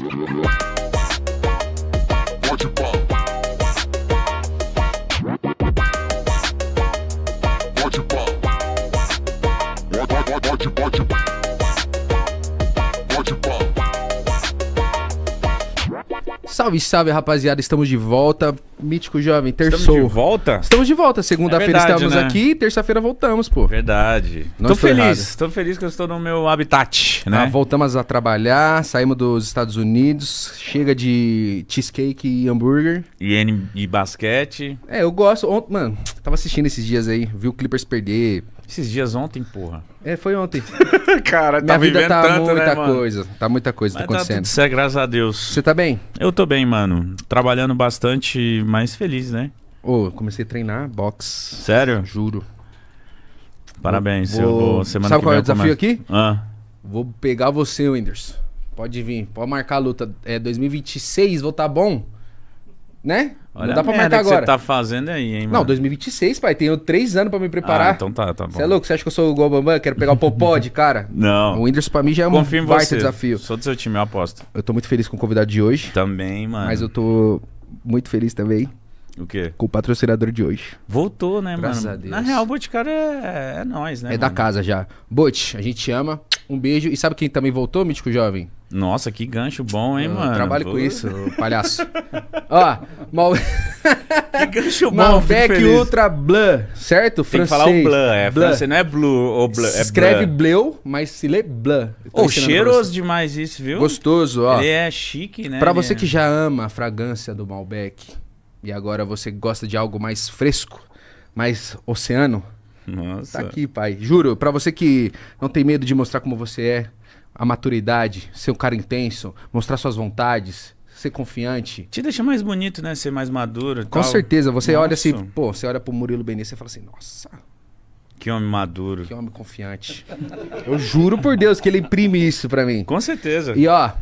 Yeah. Salve, salve, rapaziada. Estamos de volta. Mítico Jovem, terçou. Estamos de volta? Estamos de volta. Segunda-feira é estamos né? aqui, terça-feira voltamos, pô. Verdade. Não tô feliz, errado. tô feliz que eu estou no meu habitat, né? Ah, voltamos a trabalhar, saímos dos Estados Unidos, chega de cheesecake e hambúrguer. E, N e basquete. É, eu gosto. Mano, tava assistindo esses dias aí, viu o Clippers perder esses dias ontem, porra. É, foi ontem. Cara, tá Minha tá vida tá tanto, né, muita né, coisa. Tá muita coisa mas tá acontecendo. Tá tudo certo, graças a Deus. Você tá bem? Eu tô bem, mano. Trabalhando bastante, mas feliz, né? Ô, oh, comecei a treinar boxe. Sério? Juro. Parabéns, vou... eu vou semana Sabe que qual é o desafio aqui? Ah. Vou pegar você, Winders. Pode vir, pode marcar a luta. É 2026, vou tá bom? Né? Olha não dá pra marcar agora. você tá fazendo aí, hein, mano? Não, 2026, pai. Tenho três anos pra me preparar. Ah, então tá, tá é bom. Você é louco? Você acha que eu sou o Bambam? Quero pegar o Popó de cara? não. O Whindersson pra mim já é Confio um baita desafio. Sou do seu time, eu aposto. Eu tô muito feliz com o convidado de hoje. Também, mano. Mas eu tô muito feliz também. O quê? Com o patrocinador de hoje. Voltou, né, Graças mano? A Deus. Na real, o cara é, é nós, né? É mano? da casa já. Bot, a gente ama. Um beijo. E sabe quem também voltou, Mítico Jovem? Nossa, que gancho bom, hein, eu mano? Trabalho com isso, palhaço. Ó, mal... que gancho bom, Malbec Ultra Bleu, certo? Tem Francês. Tem que falar o bleu, é bleu. francês, não é blue ou é Escreve bleu, mas se lê bleu. Ô, oh, cheiroso demais isso, viu? Gostoso, ó. Ele é chique, né? Pra você é... que já ama a fragrância do Malbec e agora você gosta de algo mais fresco, mais oceano, Nossa. tá aqui, pai. Juro, pra você que não tem medo de mostrar como você é, a maturidade, ser um cara intenso, mostrar suas vontades, ser confiante. Te deixa mais bonito, né? Ser mais maduro. Com tal. certeza. Você nossa. olha assim, pô, você olha pro Murilo Benício e fala assim, nossa. Que homem maduro. Que homem confiante. Eu juro por Deus que ele imprime isso para mim. Com certeza. E ó,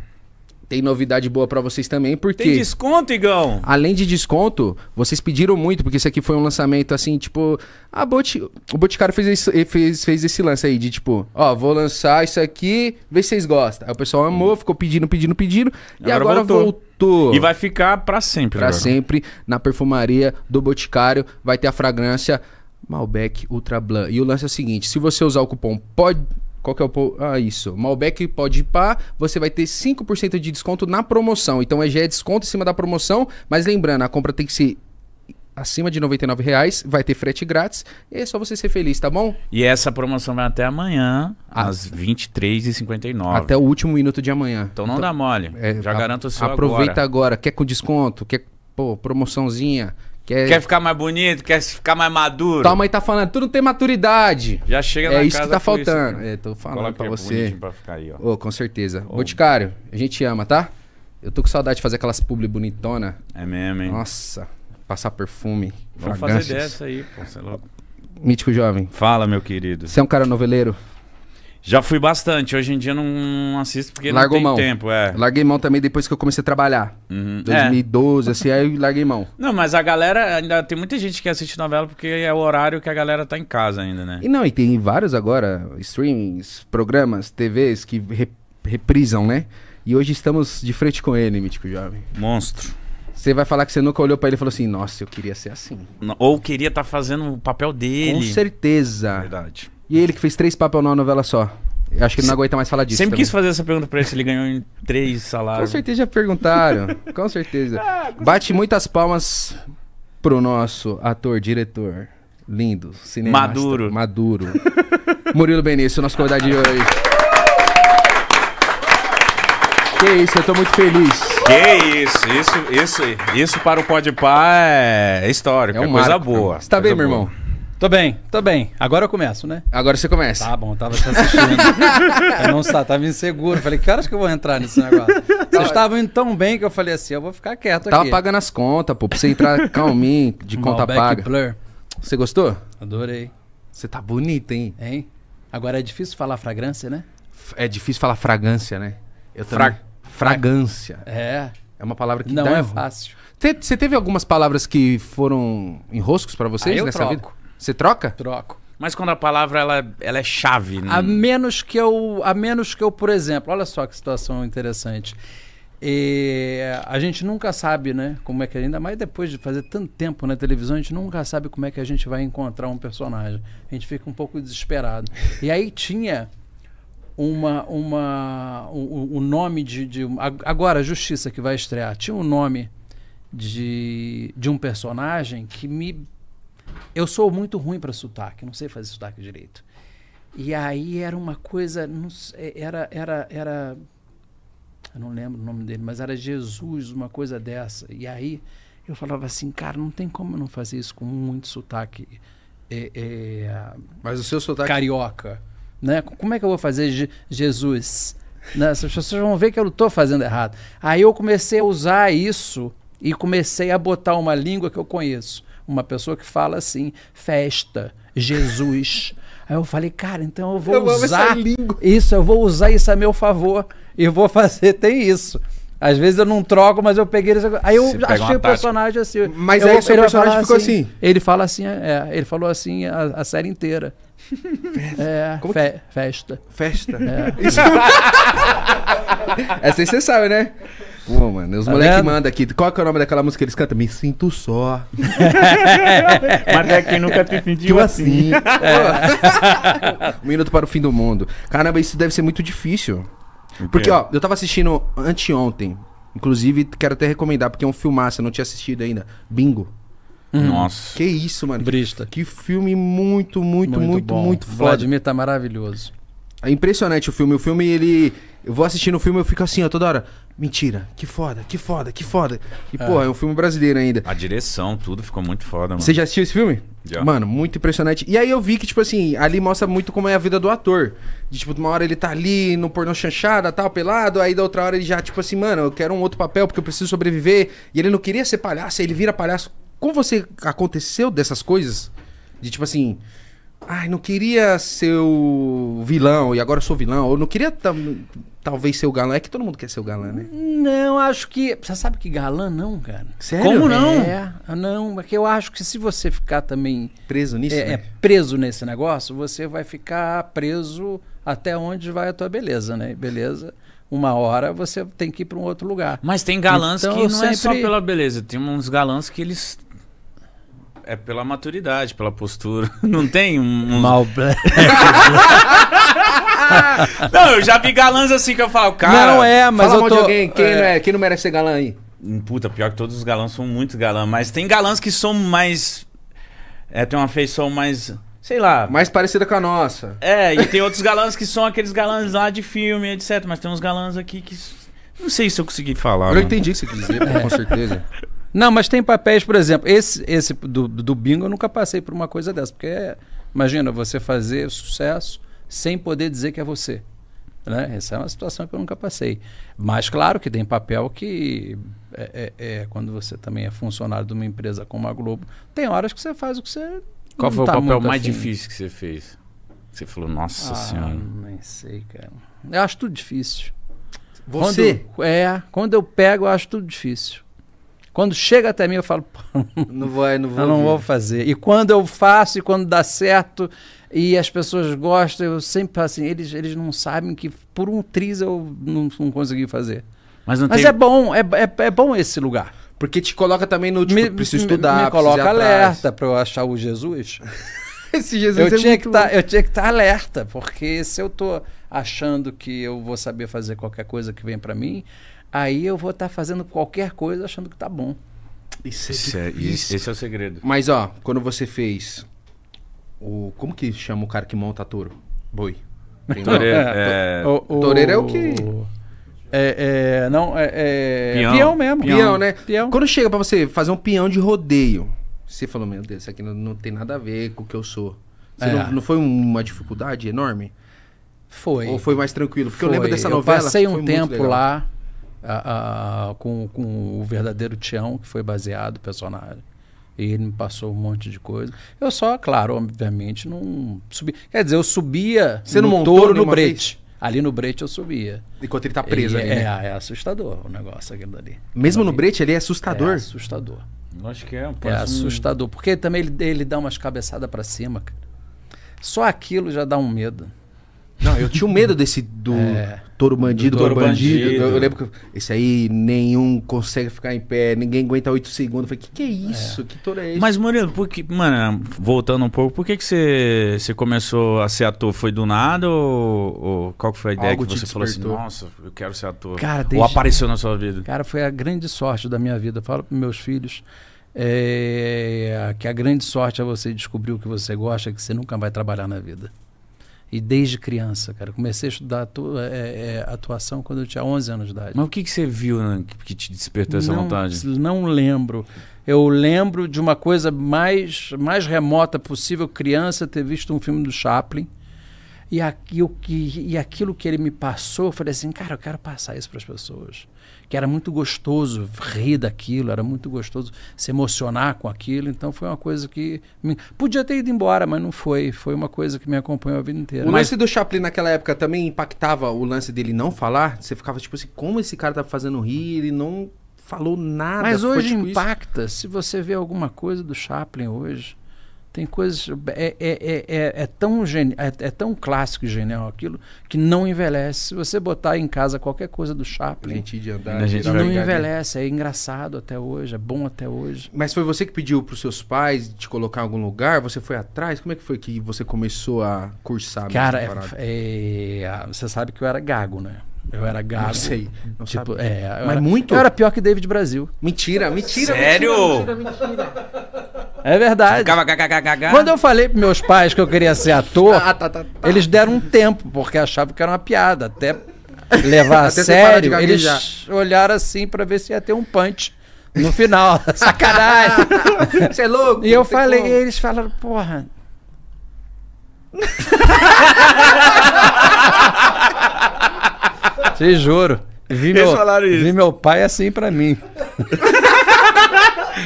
tem novidade boa para vocês também, porque... Tem desconto, Igão? Além de desconto, vocês pediram muito, porque isso aqui foi um lançamento, assim, tipo... A Bot... O Boticário fez esse, fez, fez esse lance aí de, tipo... Ó, vou lançar isso aqui, vê se vocês gostam. Aí o pessoal amou, hum. ficou pedindo, pedindo, pedindo. Agora e agora voltou. voltou. E vai ficar para sempre. Para sempre, na perfumaria do Boticário. Vai ter a fragrância Malbec Ultra Blanc. E o lance é o seguinte, se você usar o cupom POD... Qual que é o. Ah, isso. Malbec pode ir pá, você vai ter 5% de desconto na promoção. Então é já é desconto em cima da promoção, mas lembrando, a compra tem que ser acima de R$ reais, vai ter frete grátis. e é só você ser feliz, tá bom? E essa promoção vai até amanhã, ah. às 23h59. Até o último minuto de amanhã. Então não então, dá mole. É, Já a, garanto o seu Aproveita agora. agora. Quer com desconto? Quer pô, promoçãozinha? Quer... quer ficar mais bonito, quer ficar mais maduro. Tua mãe tá falando, tu não tem maturidade. Já chega é na é isso que tá faltando. Isso, é, tô falando Coloca pra é você. Pra ficar aí, ó. Oh, com certeza. Oh. Boticário, a gente ama, tá? Eu tô com saudade de fazer aquelas publi bonitona. É mesmo, hein? Nossa, passar perfume. Vamos fazer dessa aí, pô, é Mítico jovem. Fala, meu querido. Você é um cara noveleiro? Já fui bastante. Hoje em dia não assisto porque largou não tem mão. tempo, é. Larguei mão também depois que eu comecei a trabalhar. Uhum. 2012, é. assim, aí eu larguei mão. Não, mas a galera, ainda tem muita gente que assiste novela porque é o horário que a galera tá em casa ainda, né? E não, e tem vários agora, streamings, programas, TVs que reprisam, né? E hoje estamos de frente com ele, Mítico Jovem. Monstro. Você vai falar que você nunca olhou para ele e falou assim, nossa, eu queria ser assim. Ou queria estar tá fazendo o papel dele. Com certeza. Verdade. E ele que fez três papel numa novela só. acho que ele não aguenta mais falar disso. Sempre também. quis fazer essa pergunta pra ele se ele ganhou em três salários. Com certeza já perguntaram. com certeza. Ah, com Bate certeza. muitas palmas pro nosso ator, diretor. Lindo, cineasta. Maduro. Maduro. Murilo Benício, nosso convidado de hoje. Que isso, eu tô muito feliz. Que isso, isso, isso, isso para o Podpah é histórico, é, é um é coisa boa. Você tá bem, meu irmão? Tô bem, tô bem. Agora eu começo, né? Agora você começa. Tá bom, tava te assistindo. eu não tava inseguro. Falei, que horas que eu vou entrar nesse negócio? Vocês é estavam indo tão bem que eu falei assim, eu vou ficar quieto tava aqui. Tava pagando as contas, pô. Pra você entrar calminho, de conta Malbec paga. Blur. Você gostou? Adorei. Você tá bonita, hein? Hein? Agora é difícil falar fragrância, né? É difícil falar fragrância, né? Eu Fra também. Fragância. É. É uma palavra que não é erro. fácil. Você teve algumas palavras que foram enroscos para vocês ah, eu nessa troco. vida? Você troca? Troco. Mas quando a palavra ela, ela é chave, né? A menos que eu, a menos que eu, por exemplo, olha só que situação interessante. E a gente nunca sabe, né? Como é que ainda mais depois de fazer tanto tempo na televisão, a gente nunca sabe como é que a gente vai encontrar um personagem. A gente fica um pouco desesperado. E aí tinha uma uma o, nome de, de agora Justiça que vai estrear tinha um nome de, de um personagem que me eu sou muito ruim para sotaque, não sei fazer sotaque direito. E aí era uma coisa, sei, é, era, era, era, eu não lembro o nome dele, mas era Jesus, uma coisa dessa. E aí eu falava assim, cara, não tem como eu não fazer isso com muito sotaque. É, é, mas o seu sotaque carioca, né? Como é que eu vou fazer Je Jesus? As né? pessoas vão ver que eu não estou fazendo errado. Aí eu comecei a usar isso e comecei a botar uma língua que eu conheço uma pessoa que fala assim: festa, Jesus. Aí eu falei, cara, então eu vou eu usar isso, eu vou usar isso a meu favor e vou fazer, tem isso. Às vezes eu não troco, mas eu peguei. Aí eu achei o personagem assim. Mas eu, aí seu personagem ficou assim, assim, Ele fala assim, é, é, ele falou assim a, a série inteira. é, Como fe, que... festa. Festa? É. Isso... Essa aí você sabe, né? Pô, mano, os tá moleques mandam aqui. Qual que é o nome daquela música que eles cantam? Me sinto só. Mas é quem nunca te pediu assim. assim. É. um minuto para o fim do mundo. Caramba, isso deve ser muito difícil. Porque, ó, eu tava assistindo anteontem. Inclusive, quero até recomendar, porque é um filmaço, eu não tinha assistido ainda. Bingo. Hum. Nossa. Que isso, mano. Brista. Que filme muito, muito, muito, muito, bom. muito foda. Vladimir tá maravilhoso. É impressionante o filme. O filme, ele. Eu vou assistindo o filme eu fico assim, ó, toda hora. Mentira, que foda, que foda, que foda. E, pô, é um filme brasileiro ainda. A direção, tudo ficou muito foda, mano. Você já assistiu esse filme? Já. Mano, muito impressionante. E aí eu vi que, tipo assim, ali mostra muito como é a vida do ator. De, tipo, uma hora ele tá ali no pornô chanchada, tal, tá pelado. Aí da outra hora ele já, tipo assim, mano, eu quero um outro papel porque eu preciso sobreviver. E ele não queria ser palhaço, aí ele vira palhaço. Como você aconteceu dessas coisas? De, tipo assim, Ai, não queria ser o vilão e agora eu sou vilão. Ou não queria talvez ser o galã. É que todo mundo quer ser o galã, né? Não, acho que. Você sabe que galã não, cara. Sério? Como não? É, ah, não, porque é eu acho que se você ficar também. Preso nisso? É, né? É, preso nesse negócio, você vai ficar preso até onde vai a tua beleza, né? Beleza uma hora você tem que ir para um outro lugar. Mas tem galãs então, que não sempre... é só pela beleza, tem uns galãs que eles é pela maturidade, pela postura. Não tem um. Mal Não, eu já vi galãs assim que eu falo, cara. Não é, mas fala eu mal tô... de alguém. Quem, é... Não é, quem não merece ser galã aí? Hum, puta, pior que todos os galãs são muito galãs. Mas tem galãs que são mais. É, tem uma feição mais. Sei lá. Mais parecida com a nossa. É, e tem outros galãs que são aqueles galãs lá de filme, etc. Mas tem uns galãs aqui que. Não sei se eu consegui falar. Eu entendi o que você quis dizer, é. com certeza. Não, mas tem papéis, por exemplo, esse, esse do, do bingo eu nunca passei por uma coisa dessa, porque é, imagina você fazer sucesso sem poder dizer que é você. Né? Essa é uma situação que eu nunca passei. Mas claro que tem papel que é, é, é, quando você também é funcionário de uma empresa como a Globo, tem horas que você faz o que você. Qual foi tá o papel mais afim. difícil que você fez? Você falou, nossa ah, senhora. Nem sei, cara. Eu acho tudo difícil. Você? Quando, é, quando eu pego, eu acho tudo difícil. Quando chega até mim, eu falo, não vai, não vou. Eu não vou fazer. E quando eu faço e quando dá certo e as pessoas gostam, eu sempre falo assim, eles, eles não sabem que por um triz eu não, não consegui fazer. Mas, não Mas tem... é bom, é, é, é bom esse lugar. Porque te coloca também no tipo, me, preciso estudar. Me, me coloca alerta para eu achar o Jesus. Esse Jesus eu, é tinha muito... tá, eu tinha que estar tá alerta, porque se eu estou achando que eu vou saber fazer qualquer coisa que vem para mim, aí eu vou estar tá fazendo qualquer coisa achando que tá bom. Isso, é, é isso, esse é o segredo. Mas ó, quando você fez o como que chama o cara que monta touro? Boi. Toureiro é, é... O, o... Toureiro é o que é, é, não, é, é... mesmo. pião né? pião Quando chega para você fazer um pião de rodeio, você falou, meu Deus, isso aqui não, não tem nada a ver com o que eu sou. É. Não, não, foi uma dificuldade enorme? Foi. Ou foi mais tranquilo? Porque foi. eu lembro dessa novela. Eu passei um tempo lá a, a, com, com o verdadeiro Tião, que foi baseado o personagem. E ele me passou um monte de coisa. Eu só, claro, obviamente, não subi. Quer dizer, eu subia Você no touro no brete. Ali no brete eu subia. Enquanto ele tá preso e, ali, é, né? é, assustador o negócio aquele dali. Mesmo ali, no brete ele é assustador? É assustador. Acho que é. É assustador. Porque também ele, ele dá umas cabeçadas para cima, Só aquilo já dá um medo. Não, eu tinha um medo desse do é, touro bandido, do touro bandido. bandido. Eu, eu, lembro que esse aí nenhum consegue ficar em pé, ninguém aguenta oito segundos. Eu falei, que que é, é. isso? É. Que touro é esse? Mas Murilo, por que, mano, voltando um pouco, por que que você, você começou a ser ator? Foi do nada ou, ou qual que foi a ideia Algo que você falou assim, nossa, eu quero ser ator? Cara, Ou apareceu na sua vida? Cara, foi a grande sorte da minha vida. Eu falo para meus filhos é, que a grande sorte é você descobrir o que você gosta, que você nunca vai trabalhar na vida. E desde criança, cara. Comecei a estudar é, é, é, atuação quando eu tinha 11 anos de idade. Mas o que, que você viu né, que te despertou essa não, vontade? Não lembro. Eu lembro de uma coisa mais, mais remota possível, criança, ter visto um filme do Chaplin. E, aqui, e aquilo que ele me passou, eu falei assim, cara, eu quero passar isso para as pessoas que era muito gostoso rir daquilo, era muito gostoso se emocionar com aquilo. Então foi uma coisa que. Me... Podia ter ido embora, mas não foi. Foi uma coisa que me acompanhou a vida inteira. O mas... lance do Chaplin naquela época também impactava o lance dele não falar? Você ficava tipo assim, como esse cara tá fazendo rir? Ele não falou nada. Mas hoje tipo impacta. Isso. Se você vê alguma coisa do Chaplin hoje tem coisas. É, é, é, é, é tão geni, é, é, tão clássico e genial aquilo que não envelhece. Se você botar em casa qualquer coisa do Chaplin. Gente de andar, a gente não envelhece. É engraçado até hoje, é bom até hoje. Mas foi você que pediu para os seus pais te colocar em algum lugar? Você foi atrás? Como é que foi que você começou a cursar? Cara, é, é você sabe que eu era gago, né? Eu era gago. Não sei. Não tipo, sabe. É, Mas era, muito? Eu era pior que David Brasil. Mentira, mentira. Sério? Mentira, mentira, mentira. É verdade. Ficava Quando eu falei pros meus pais que eu queria ser ator, ah, tá, tá, tá. eles deram um tempo, porque achavam que era uma piada. Até levar até a sério, eles olharam assim para ver se ia ter um punch. No final, sacanagem. Você é louco? E eu falei, e eles falaram, porra, Te juro. Vi meu, falaram isso. Vi meu pai assim pra mim.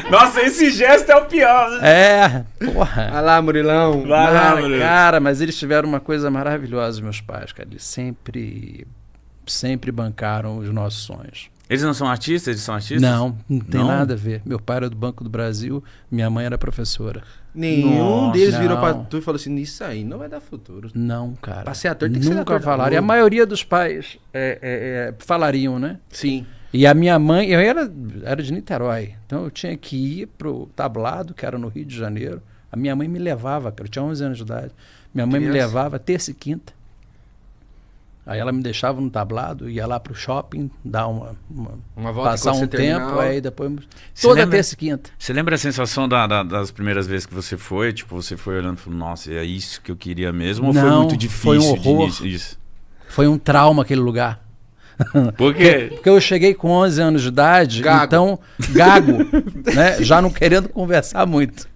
Nossa, esse gesto é o pior. É, porra. Vai lá, Murilão. Vai lá, Murilão. Cara, mas eles tiveram uma coisa maravilhosa, meus pais, cara. Eles sempre, sempre bancaram os nossos sonhos. Eles não são artistas? Eles são artistas? Não, não tem não? nada a ver. Meu pai era do Banco do Brasil, minha mãe era professora. Nenhum Nossa, deles não. virou pra tu e falou assim: Isso aí não vai é dar futuro. Não, cara. Pra ser ator tem que Nunca ser ator. Nunca falaram. E a maioria dos pais é, é, é, falariam, né? Sim. E a minha mãe, eu era, era de Niterói, então eu tinha que ir pro tablado, que era no Rio de Janeiro. A minha mãe me levava, cara, eu tinha 11 anos de idade. Minha mãe Criança. me levava terça e quinta. Aí ela me deixava no tablado, ia lá pro shopping, dar uma, uma, uma volta passar um tempo, terminal. aí depois toda lembra, terça e quinta. Você lembra a sensação da, da, das primeiras vezes que você foi? Tipo, você foi olhando e falou, nossa, é isso que eu queria mesmo? Ou Não, foi muito difícil? Foi um horror. Início, foi um trauma aquele lugar. Por quê? Porque eu cheguei com 11 anos de idade, gago. então gago, né? Já não querendo conversar muito.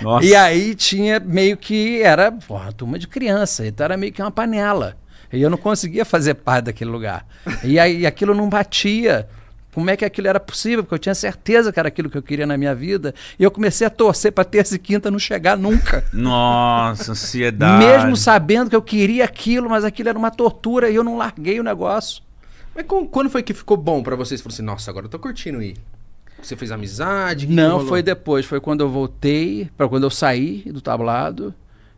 Nossa. E aí tinha meio que era porra, turma de criança, então era meio que uma panela. E eu não conseguia fazer parte daquele lugar. E aí aquilo não batia. Como é que aquilo era possível? Porque eu tinha certeza que era aquilo que eu queria na minha vida. E eu comecei a torcer para terça e quinta não chegar nunca. Nossa, ansiedade. Mesmo sabendo que eu queria aquilo, mas aquilo era uma tortura e eu não larguei o negócio. Mas quando foi que ficou bom para vocês? Você falou assim, nossa, agora eu tô curtindo ir. Você fez amizade? Não, foi depois. Foi quando eu voltei, para quando eu saí do tablado.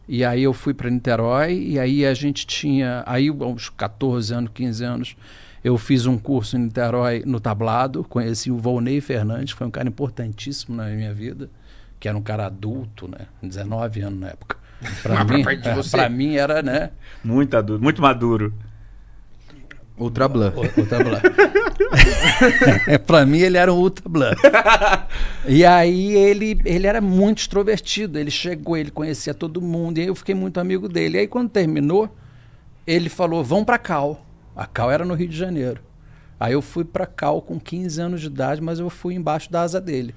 E aí eu fui para Niterói e aí a gente tinha, aí uns 14 anos, 15 anos, eu fiz um curso em Niterói no tablado, conheci o Volney Fernandes, foi um cara importantíssimo na minha vida, que era um cara adulto, né, 19 anos na época. Para mim, é, mim era, né? Muito adulto, muito maduro. Ultra Blan. Ultra Blan. É, pra mim, ele era um Ultra Blan. e aí, ele, ele era muito extrovertido. Ele chegou, ele conhecia todo mundo. E aí, eu fiquei muito amigo dele. E aí, quando terminou, ele falou: Vão pra Cal. A Cal era no Rio de Janeiro. Aí, eu fui pra Cal com 15 anos de idade, mas eu fui embaixo da asa dele.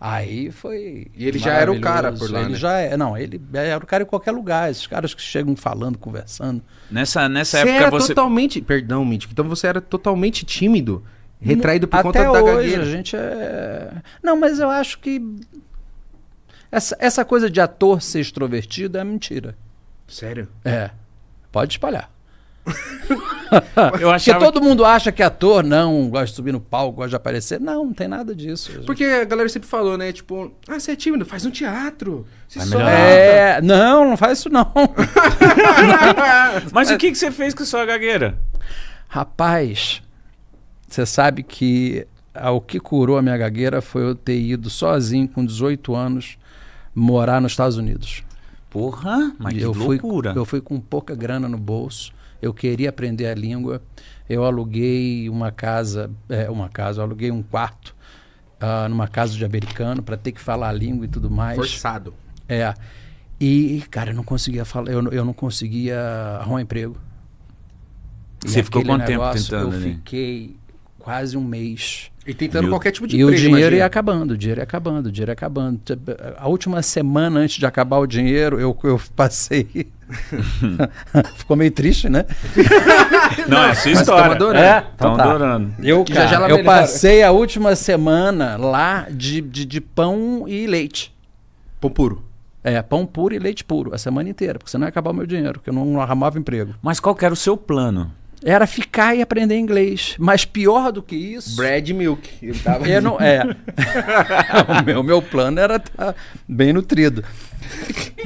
Aí foi. E ele já era o cara por lá. Né? Ele né? já é, não, ele era o cara em qualquer lugar. Esses caras que chegam falando, conversando. Nessa, nessa você época era você. totalmente. Perdão, Mítico. Então você era totalmente tímido, retraído por Até conta da hoje, gagueira. A gente é. Não, mas eu acho que. Essa, essa coisa de ator ser extrovertido é mentira. Sério? É. Pode espalhar. eu achava... Porque todo mundo acha que ator não gosta de subir no palco, gosta de aparecer. Não, não tem nada disso. Porque a galera sempre falou, né? Tipo, ah, você é tímido, faz um teatro. Se É... Não, não faz isso não. Mas o que, que você fez com sua gagueira? Rapaz, você sabe que o que curou a minha gagueira foi eu ter ido sozinho com 18 anos morar nos Estados Unidos. Porra, mas e que eu loucura. Fui, eu fui com pouca grana no bolso eu queria aprender a língua. Eu aluguei uma casa, é, uma casa, eu aluguei um quarto uh, numa casa de americano para ter que falar a língua e tudo mais. Forçado. É. E, cara, eu não conseguia falar, eu, eu não conseguia arrumar emprego. E Você ficou quanto negócio, tempo tentando? Eu né? fiquei quase um mês. E tentando qualquer tipo de emprego. E o dinheiro imagina. ia acabando, o dinheiro ia acabando, o dinheiro ia acabando. Tipo, a última semana antes de acabar o dinheiro, eu, eu passei Ficou meio triste, né? Não, é sua história. Estão adorando. É, é então, então tá. tá. adorando. Eu, cara, já já eu passei a última semana lá de, de, de, pão e leite. Pão puro. É, pão puro e leite puro, a semana inteira, porque senão ia acabar o meu dinheiro, porque eu não arrumava emprego. Mas qual que era o seu plano? era ficar e aprender inglês. Mas pior do que isso. Bread milk. Ele tava... eu não, é. o meu, meu plano era estar tá bem nutrido.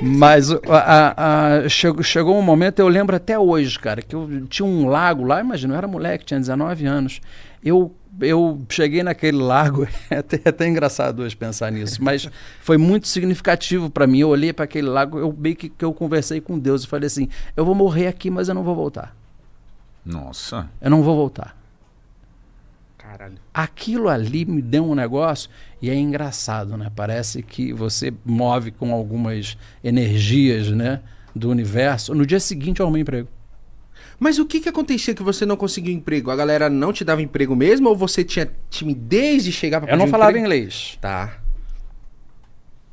Mas a, a, chegou, chegou um momento, eu lembro até hoje, cara, que eu tinha um lago lá, imagina, eu era moleque, tinha 19 anos. Eu, eu cheguei naquele lago, é até, é até engraçado hoje pensar nisso, mas foi muito significativo para mim. Eu olhei para aquele lago, eu meio que, que eu conversei com Deus e falei assim: eu vou morrer aqui, mas eu não vou voltar. Nossa. Eu não vou voltar. Caralho. Aquilo ali me deu um negócio e é engraçado, né? Parece que você move com algumas energias, né? Do universo. No dia seguinte eu arrumei emprego. Mas o que que acontecia que você não conseguiu emprego? A galera não te dava emprego mesmo ou você tinha timidez de chegar para Eu não um falava emprego? inglês. Tá.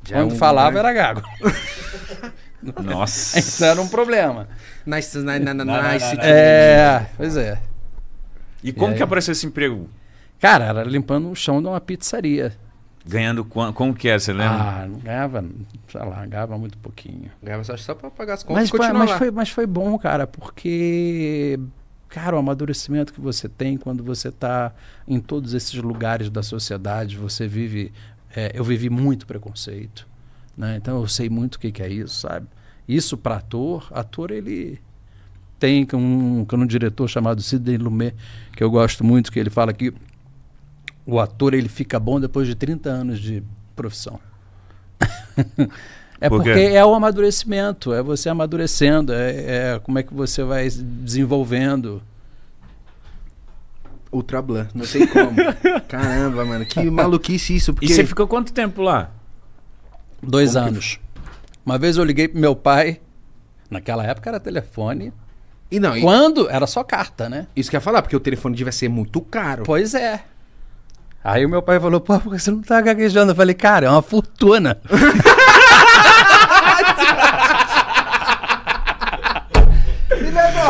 Já Quando é um, falava era gago. Nossa. Isso era um problema. Nice, nice, nice, nice. É, pois é. E como e que apareceu esse emprego? Cara, era limpando o chão de uma pizzaria. Ganhando quanto? Como que é, você lembra? Ah, não ganhava, sei lá, ganhava muito pouquinho. Ganhava só, só pra pagar as contas mas, e foi, mas, lá. Foi, mas foi bom, cara, porque, cara, o amadurecimento que você tem quando você tá em todos esses lugares da sociedade, você vive. É, eu vivi muito preconceito. Né? Então eu sei muito o que, que é isso, sabe? Isso para ator, ator ele tem um, um diretor chamado Sidney Lumet, que eu gosto muito, que ele fala que o ator ele fica bom depois de 30 anos de profissão. é Por porque é o amadurecimento, é você amadurecendo, é, é como é que você vai desenvolvendo. Ultra Blan, não sei como. Caramba, mano, que maluquice isso. Porque... E você ficou quanto tempo lá? Dois Como anos. Que... Uma vez eu liguei pro meu pai. Naquela época era telefone. E não, e... Quando? Era só carta, né? Isso que eu ia falar, porque o telefone devia ser muito caro. Pois é. Aí o meu pai falou, pô, por que você não tá gaguejando? Eu falei, cara, é uma fortuna.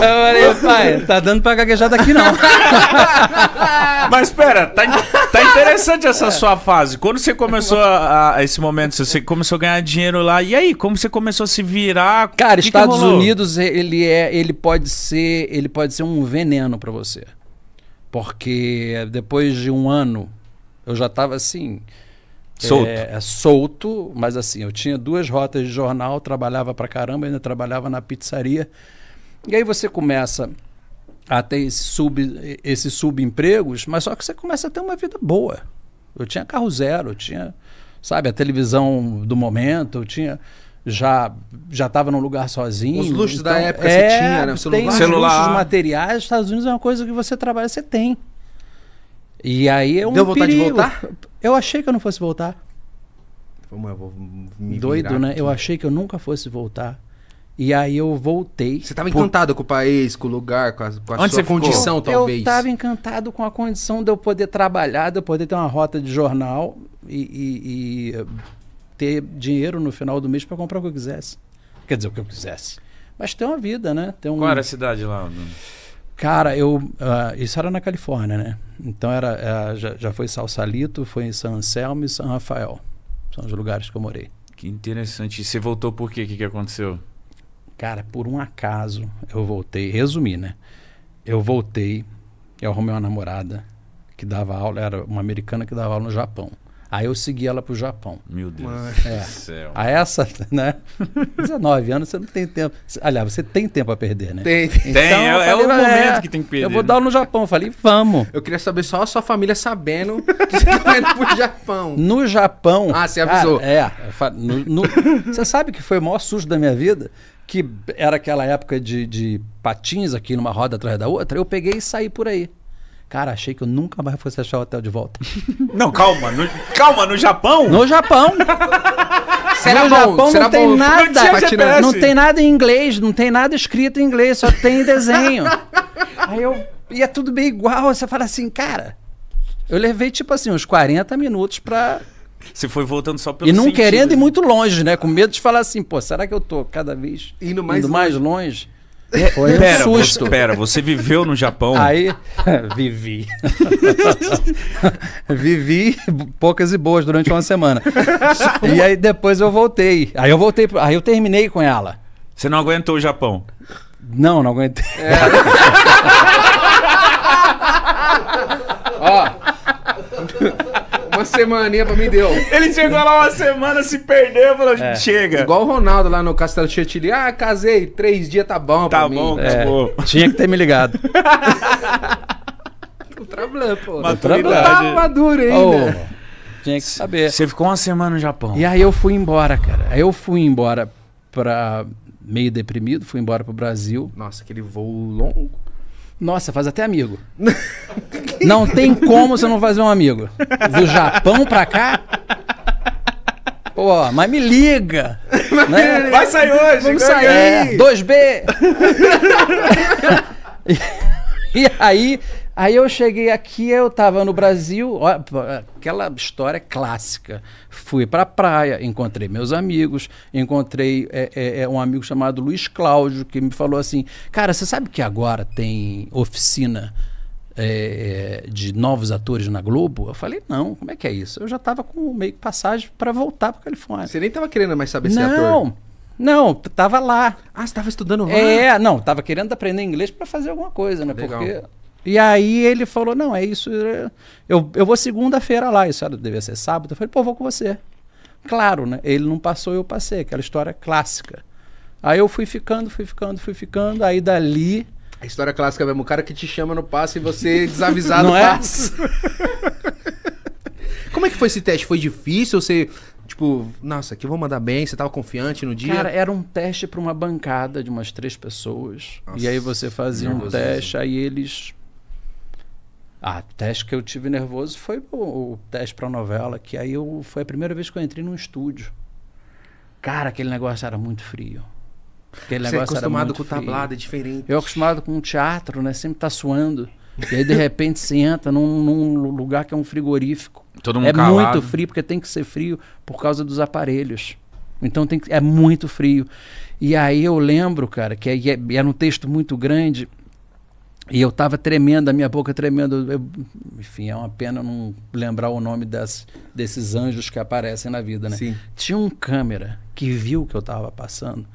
Eu falei, pai, tá dando pra gaguejar daqui não. Mas pera, tá, tá interessante essa é. sua fase. Quando você começou a, a, esse momento, você começou a ganhar dinheiro lá, e aí, como você começou a se virar? Cara, que Estados que Unidos, ele é, ele pode ser, ele pode ser um veneno para você. Porque depois de um ano, eu já tava assim, Solto. É, é, solto, mas assim, eu tinha duas rotas de jornal, trabalhava pra caramba, ainda trabalhava na pizzaria. E aí você começa a ter esse sub, esses subempregos, mas só que você começa a ter uma vida boa. Eu tinha carro zero, eu tinha, sabe, a televisão do momento, eu tinha já já estava num lugar sozinho. Os luxos então, da época é, você tinha, né? O celular. Tem os celular. luxos materiais, Estados Unidos é uma coisa que você trabalha, você tem. E aí é um Deu vontade perigo. de voltar? Eu achei que eu não fosse voltar. Doido, né? Aqui. Eu achei que eu nunca fosse voltar. E aí eu voltei. Você estava encantado por... com o país, com o lugar, com a, com a sua condição, ficou? talvez? Eu estava encantado com a condição de eu poder trabalhar, de eu poder ter uma rota de jornal e, e, e eh, ter dinheiro no final do mês para comprar o que eu quisesse. Quer dizer, o que eu quisesse. Mas ter uma vida, né? Ter um... Qual era a cidade lá? Cara, eu. Uh, isso era na Califórnia, né? Então era, uh, já, já foi Salsalito, foi em San Anselmo e San Rafael. São os lugares que eu morei. Que interessante. E você voltou por quê? O que, que aconteceu? Cara, por um acaso eu voltei, resumi, né? Eu voltei, eu arrumei uma namorada que dava aula, era uma americana que dava aula no Japão. Aí eu segui ela pro Japão. Meu Deus é. do céu. A essa, né? 19 anos, você não tem tempo. Aliás, você tem tempo a perder, né? Tem, tem. Então, tem é, é, falei, é, o momento é, que tem que perder. Eu vou dar né? aula no Japão. Eu falei, vamos. Eu queria saber só a sua família sabendo que você tá indo pro Japão. No Japão. Ah, você avisou. Cara, é. No, no, você sabe que foi o maior susto da minha vida? que era aquela época de, de patins aqui numa roda atrás da outra, eu peguei e saí por aí. Cara, achei que eu nunca mais fosse achar o hotel de volta. Não, calma. No, calma, no Japão? No Japão. Será no bom, Japão será não tem bom. nada. Não, não tem nada em inglês, não tem nada escrito em inglês, só tem desenho. Aí eu... E é tudo bem igual. Você fala assim, cara... Eu levei, tipo assim, uns 40 minutos pra se foi voltando só pelo E não sentido, querendo né? ir muito longe, né? Com medo de falar assim, pô, será que eu tô cada vez indo mais indo longe? Mais longe? É, foi é um susto. Você, você viveu no Japão? Aí, vivi. vivi poucas e boas durante uma semana. e aí depois eu voltei. Aí eu voltei, aí eu terminei com ela. Você não aguentou o Japão? Não, não aguentei. É. Ó, uma semaninha pra mim deu. Ele chegou lá uma semana, se perdeu, falou, é. chega. Igual o Ronaldo lá no Castelo Chantilly. ah, casei, três dias tá bom tá pra bom, mim. Tá bom, Tinha que ter me ligado. o Trablan, pô. Maturidade. Tá maduro ainda. Oh. Tinha que saber. Você ficou uma semana no Japão. E aí eu fui embora, cara. Aí eu fui embora pra... Meio deprimido, fui embora pro Brasil. Nossa, aquele voo longo. Nossa, faz até amigo. não tem como você não fazer um amigo. Do Japão pra cá? Pô, mas me liga. né? Vai sair hoje. Vamos sair. É, 2B. e aí Aí eu cheguei aqui, eu estava no Brasil, ó, aquela história clássica. Fui para a praia, encontrei meus amigos, encontrei é, é, é, um amigo chamado Luiz Cláudio, que me falou assim: Cara, você sabe que agora tem oficina é, é de novos atores na Globo? Eu falei, não, como é que é isso? Eu já estava com meio que passagem para voltar para Califórnia. Você nem estava querendo mais saber é não, ser ator? Não, não, tava lá. Ah, você estava estudando lá? É, não, estava querendo aprender inglês para fazer alguma coisa, né? Legal. Porque e aí ele falou: Não, é isso. Eu, eu vou segunda-feira lá. Isso devia ser sábado. Eu falei: Pô, vou com você. Claro, né? Ele não passou, eu passei. Aquela história clássica. Aí eu fui ficando, fui ficando, fui ficando. Aí dali. A história clássica mesmo: o cara que te chama no passe e você é desavisado não é? passa. É? Como é que foi esse teste? Foi difícil? Você, tipo, nossa, aqui eu vou mandar bem? Você tava confiante no dia? Cara, era um teste para uma bancada de umas três pessoas. Nossa, e aí você fazia um teste, aí eles ah, o teste que eu tive nervoso foi o, o teste para novela, que aí eu, foi a primeira vez que eu entrei num estúdio. Cara, aquele negócio era muito frio. Aquele Você é negócio é acostumado com frio. tablado, é diferente. Eu acostumado com teatro, né? Sempre tá suando. E aí, de repente, você entra num, num, lugar que é um frigorífico. Todo mundo é calado. muito frio, porque tem que ser frio por causa dos aparelhos. Então tem que, é muito frio. E aí eu lembro, cara, que é, é, era um texto muito grande e eu tava tremendo, a minha boca tremendo. Eu, enfim, é uma pena não lembrar o nome das, desses anjos que aparecem na vida, né? Sim. Tinha um câmera que viu o que eu tava passando.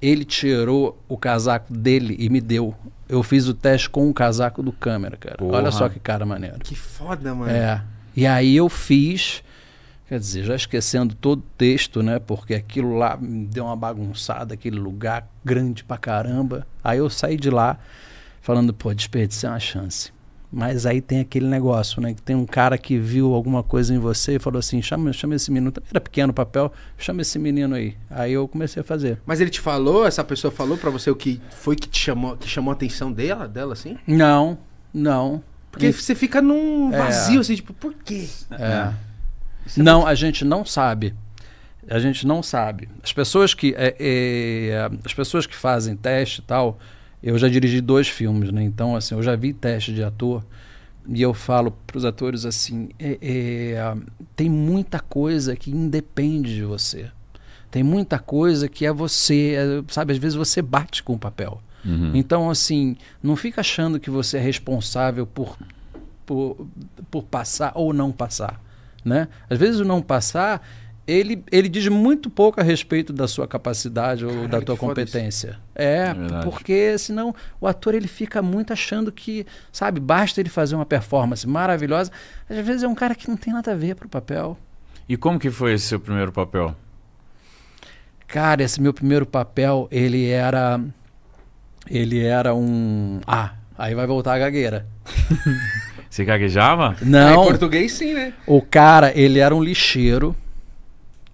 Ele tirou o casaco dele e me deu. Eu fiz o teste com o casaco do câmera, cara. Porra. Olha só que cara maneiro. Que foda, mano. É. E aí eu fiz, quer dizer, já esquecendo todo o texto, né? Porque aquilo lá me deu uma bagunçada, aquele lugar grande pra caramba. Aí eu saí de lá falando, pô, desperdiçar é uma chance. Mas aí tem aquele negócio, né? Que tem um cara que viu alguma coisa em você e falou assim: chama, chama esse menino. Era pequeno o papel, chama esse menino aí. Aí eu comecei a fazer. Mas ele te falou, essa pessoa falou para você o que foi que te chamou, que chamou a atenção dela, dela assim? Não, não. Porque e... você fica num é. vazio, é. assim, tipo, por quê? É. é. não, a gente não sabe. A gente não sabe. As pessoas que, é, as pessoas que fazem teste e tal, eu já dirigi dois filmes, né? Então, assim, eu já vi teste de ator e eu falo para os atores assim, é, é, ah, tem muita coisa que independe de você. Tem muita coisa que é você, é, sabe? Às vezes você bate com o papel. Uhum. Então, assim, não fica achando que você é responsável por, por, por passar ou não passar, né? Às vezes o não passar ele, ele diz muito pouco a respeito da sua capacidade ou Caralho, da tua competência. É, é porque senão o ator ele fica muito achando que, sabe, basta ele fazer uma performance maravilhosa. Às vezes é um cara que não tem nada a ver para o papel. E como que foi esse seu primeiro papel? Cara, esse meu primeiro papel, ele era ele era um Ah, aí vai voltar a gagueira. Você gaguejava? Não. É, em português sim, né? O cara, ele era um lixeiro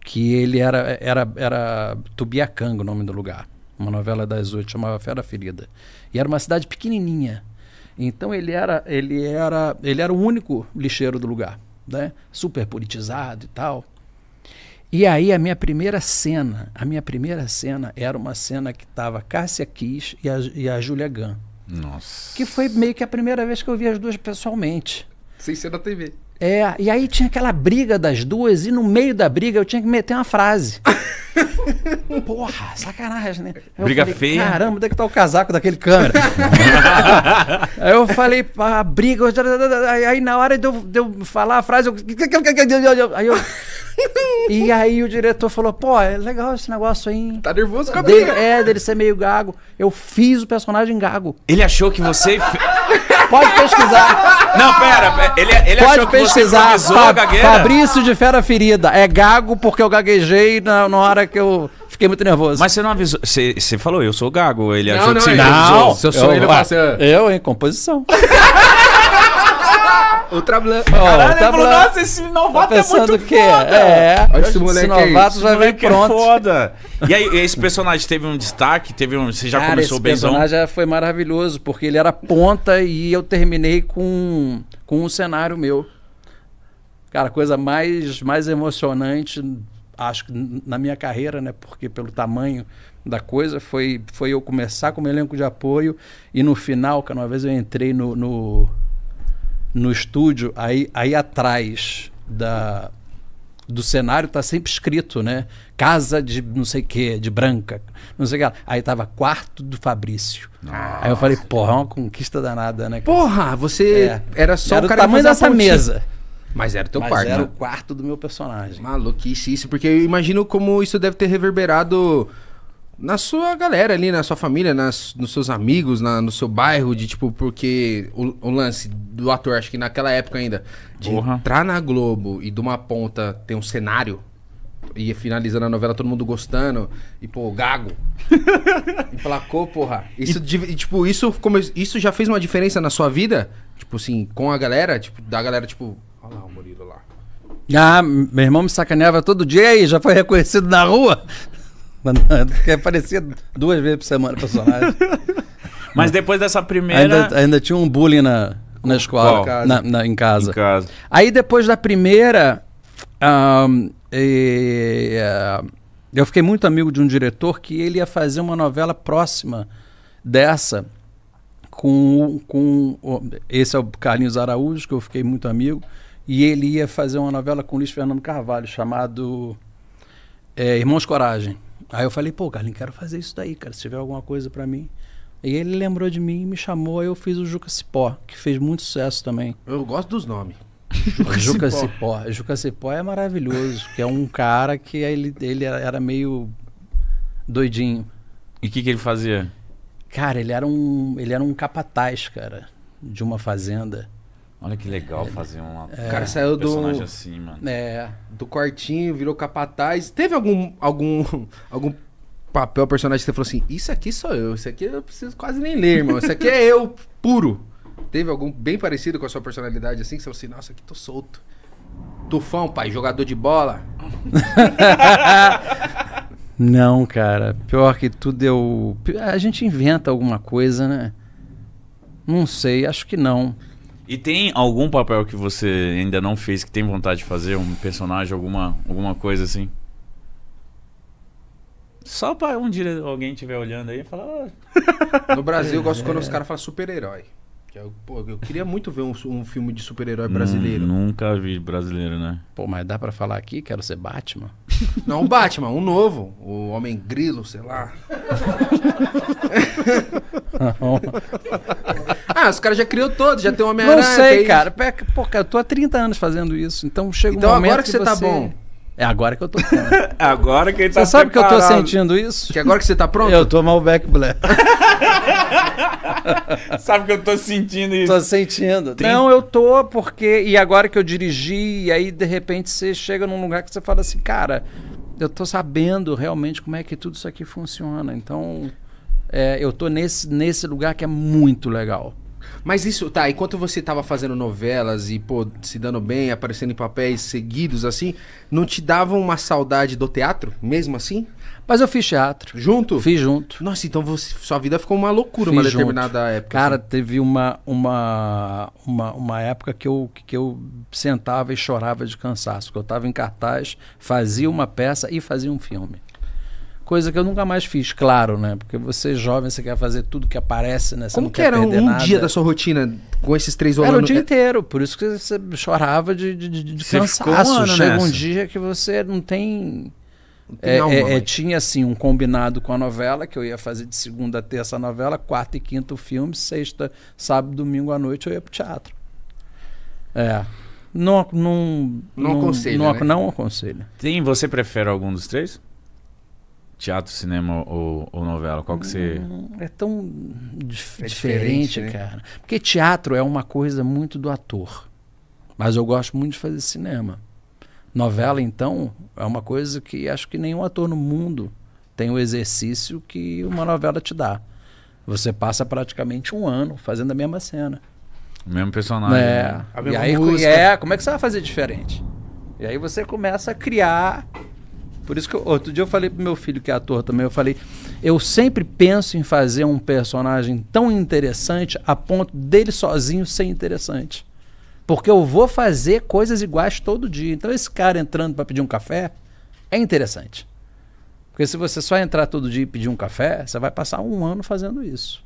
que ele era, era, era Tubiacanga o nome do lugar. Uma novela das oito chamava Fera Ferida. E era uma cidade pequenininha. Então ele era, ele era, ele era o único lixeiro do lugar, né? Super politizado e tal. E aí a minha primeira cena, a minha primeira cena era uma cena que tava Cássia Kiss e a, e a Julia Gann. Nossa. Que foi meio que a primeira vez que eu vi as duas pessoalmente. Sem ser na TV. É, e aí tinha aquela briga das duas, e no meio da briga eu tinha que meter uma frase. Porra, sacanagem, né? Eu briga falei, feia. Caramba, onde é que tá o casaco daquele câmera? aí eu falei, a briga. Aí na hora de eu, de eu falar a frase, eu. Aí eu e aí o diretor falou: pô, é legal esse negócio aí. Tá nervoso com a Dele, é, dele ser meio gago. Eu fiz o personagem gago. Ele achou que você. Pode pesquisar. Não, pera. Ele, é, ele Pode achou pesquisar. que você Fa Fabrício de Fera Ferida. É gago porque eu gaguejei na, na hora que eu fiquei muito nervoso. Mas você não avisou. Você, falou, eu sou gago. Ele não, achou não, que você não, avisou. Não, se eu sou eu, ele, é. eu, eu, eu em composição. o Trablan. Oh, Caralho, Trablan. nossa, esse novato tá é muito que foda. É, Olha esse moleque esse novato já veio pronto. É foda. E aí, esse personagem teve um destaque? Teve um, você já Cara, começou esse benzão? Esse personagem foi maravilhoso, porque ele era ponta e eu terminei com, com um cenário meu. Cara, a coisa mais, mais emocionante, acho que na minha carreira, né? Porque pelo tamanho da coisa, foi, foi eu começar com o elenco de apoio e no final, cara, uma vez eu entrei no, no no estúdio, aí, aí atrás da, do cenário tá sempre escrito, né? Casa de não sei o que, de branca, não sei o que. Aí tava quarto do Fabrício. Nossa. Aí eu falei, porra, é uma conquista danada, né? Cara? Porra, você é. era só era o, tamanho dessa mesa. Mas era o teu Mas quarto. Era né? o quarto do meu personagem. Maluquice isso, porque eu imagino como isso deve ter reverberado na sua galera ali, na sua família, nas, nos seus amigos, na, no seu bairro, de tipo, porque o, o, lance do ator, acho que naquela época ainda, de Porra. entrar na Globo e de uma ponta ter um cenário, e finalizando a novela, todo mundo gostando, e pô, gago. e placou, porra. Isso, e... tipo, isso, como, isso já fez uma diferença na sua vida? Tipo assim, com a galera, tipo, da galera, tipo, olha lá o Murilo lá. Ah, meu irmão me sacaneava todo dia e já foi reconhecido na rua mandando, porque aparecia duas vezes por semana o personagem. Mas depois dessa primeira. Ainda, ainda tinha um bullying na, na escola, Qual? na, na em, casa. em, casa. Aí depois da primeira. Um, e, uh, eu fiquei muito amigo de um diretor que ele ia fazer uma novela próxima dessa com, com esse é o Carlinhos Araújo, que eu fiquei muito amigo, e ele ia fazer uma novela com o Luiz Fernando Carvalho chamado é, Irmãos Coragem. Aí eu falei, pô, Carlinhos, quero fazer isso daí, cara. Se tiver alguma coisa para mim. E ele lembrou de mim, me chamou, aí eu fiz o Juca Cipó, que fez muito sucesso também. Eu gosto dos nomes. Juca, Cipó. Cipó. Juca Cipó é maravilhoso, que é um cara que ele, ele era meio doidinho. E o que, que ele fazia? Cara, ele era um ele era um capataz, cara, de uma fazenda. Olha que legal é, fazer uma. É, o cara saiu um personagem do. assim, mano. É, do quartinho, virou capataz. Teve algum. algum. algum papel, personagem que você falou assim: Isso aqui sou eu, isso aqui eu preciso quase nem ler, irmão. Isso aqui é eu puro. Teve algum bem parecido com a sua personalidade, assim, que você falou assim: Nossa, aqui tô solto. Tufão, pai, jogador de bola. Não, cara. Pior que tudo eu. A gente inventa alguma coisa, né? Não sei, acho que não. E tem algum papel que você ainda não fez, que tem vontade de fazer? Um personagem, alguma, alguma coisa assim? Só pra um dia alguém estiver olhando aí e falar. Oh. No Brasil, eu gosto é. quando os é. caras falam super-herói. Eu, é pô, eu queria muito ver um, um filme de super-herói hum, brasileiro. Nunca vi brasileiro, né? Pô, mas dá para falar aqui? Quero ser Batman. Não, um Batman, um novo. O Homem Grilo, sei lá. Ah, os caras já criou todos, já tem Homem-Aranha. Não sei, tem... É cara. Pô, cara, eu tô há 30 anos fazendo isso, então chega então, um momento agora que, que você tá bom. É agora que eu tô agora que ele tá Você sabe preparado. que eu tô sentindo isso? Que agora que você tá pronto? Eu tô mal back black. sabe que eu tô sentindo isso? Tô sentindo. 30. Não, eu tô porque... E agora que eu dirigi, e aí de repente você chega num lugar que você fala assim, cara, eu tô sabendo realmente como é que tudo isso aqui funciona. Então, é, eu tô nesse, nesse lugar que é muito legal. Mas isso, tá, enquanto você tava fazendo novelas e, pô, se dando bem, aparecendo em papéis seguidos assim, não te dava uma saudade do teatro, mesmo assim? Mas eu fiz teatro. Junto? Fiz junto. Nossa, então você, sua vida ficou uma loucura fiz uma determinada junto. época. Assim. Cara, assim. teve uma, uma, uma, uma época que eu, que eu sentava e chorava de cansaço, que eu tava em cartaz, fazia uma peça e fazia um filme coisa que eu nunca mais fiz, claro, né? Porque você é jovem, você quer fazer tudo que aparece, né? Você Como que era um nada. dia da sua rotina com esses três horas? Era o dia é- inteiro, por isso que você chorava de, de, de você cansaço. Né? Um Chega um dia que você não tem... é, é, né? é, tinha assim um combinado com a novela que eu ia fazer de segunda a terça a novela, quarta e quinta o filme, sexta, sábado, domingo à noite eu ia pro teatro. É. Não, não, não, não Não, né? não aconselho. Tem, você prefere algum dos três? teatro, cinema ou, ou novela? Qual que você. Hum, é tão dif é, é diferente, diferente né? cara. Porque teatro é uma coisa muito do ator. Mas eu gosto muito de fazer cinema. Novela, então, é uma coisa que acho que nenhum ator no mundo tem o exercício que uma novela te dá. Você passa praticamente um ano fazendo a mesma cena. O mesmo personagem. É. Né? e aí, música. é, como é que você vai fazer diferente? E aí você começa a criar por isso que eu, outro dia eu falei pro meu filho, que é ator também, eu falei, eu sempre penso em fazer um personagem tão interessante a ponto dele sozinho ser interessante. Porque eu vou fazer coisas iguais todo dia. Então esse cara entrando para pedir um café é interessante. Porque se você só entrar todo dia e pedir um café, você vai passar um ano fazendo isso.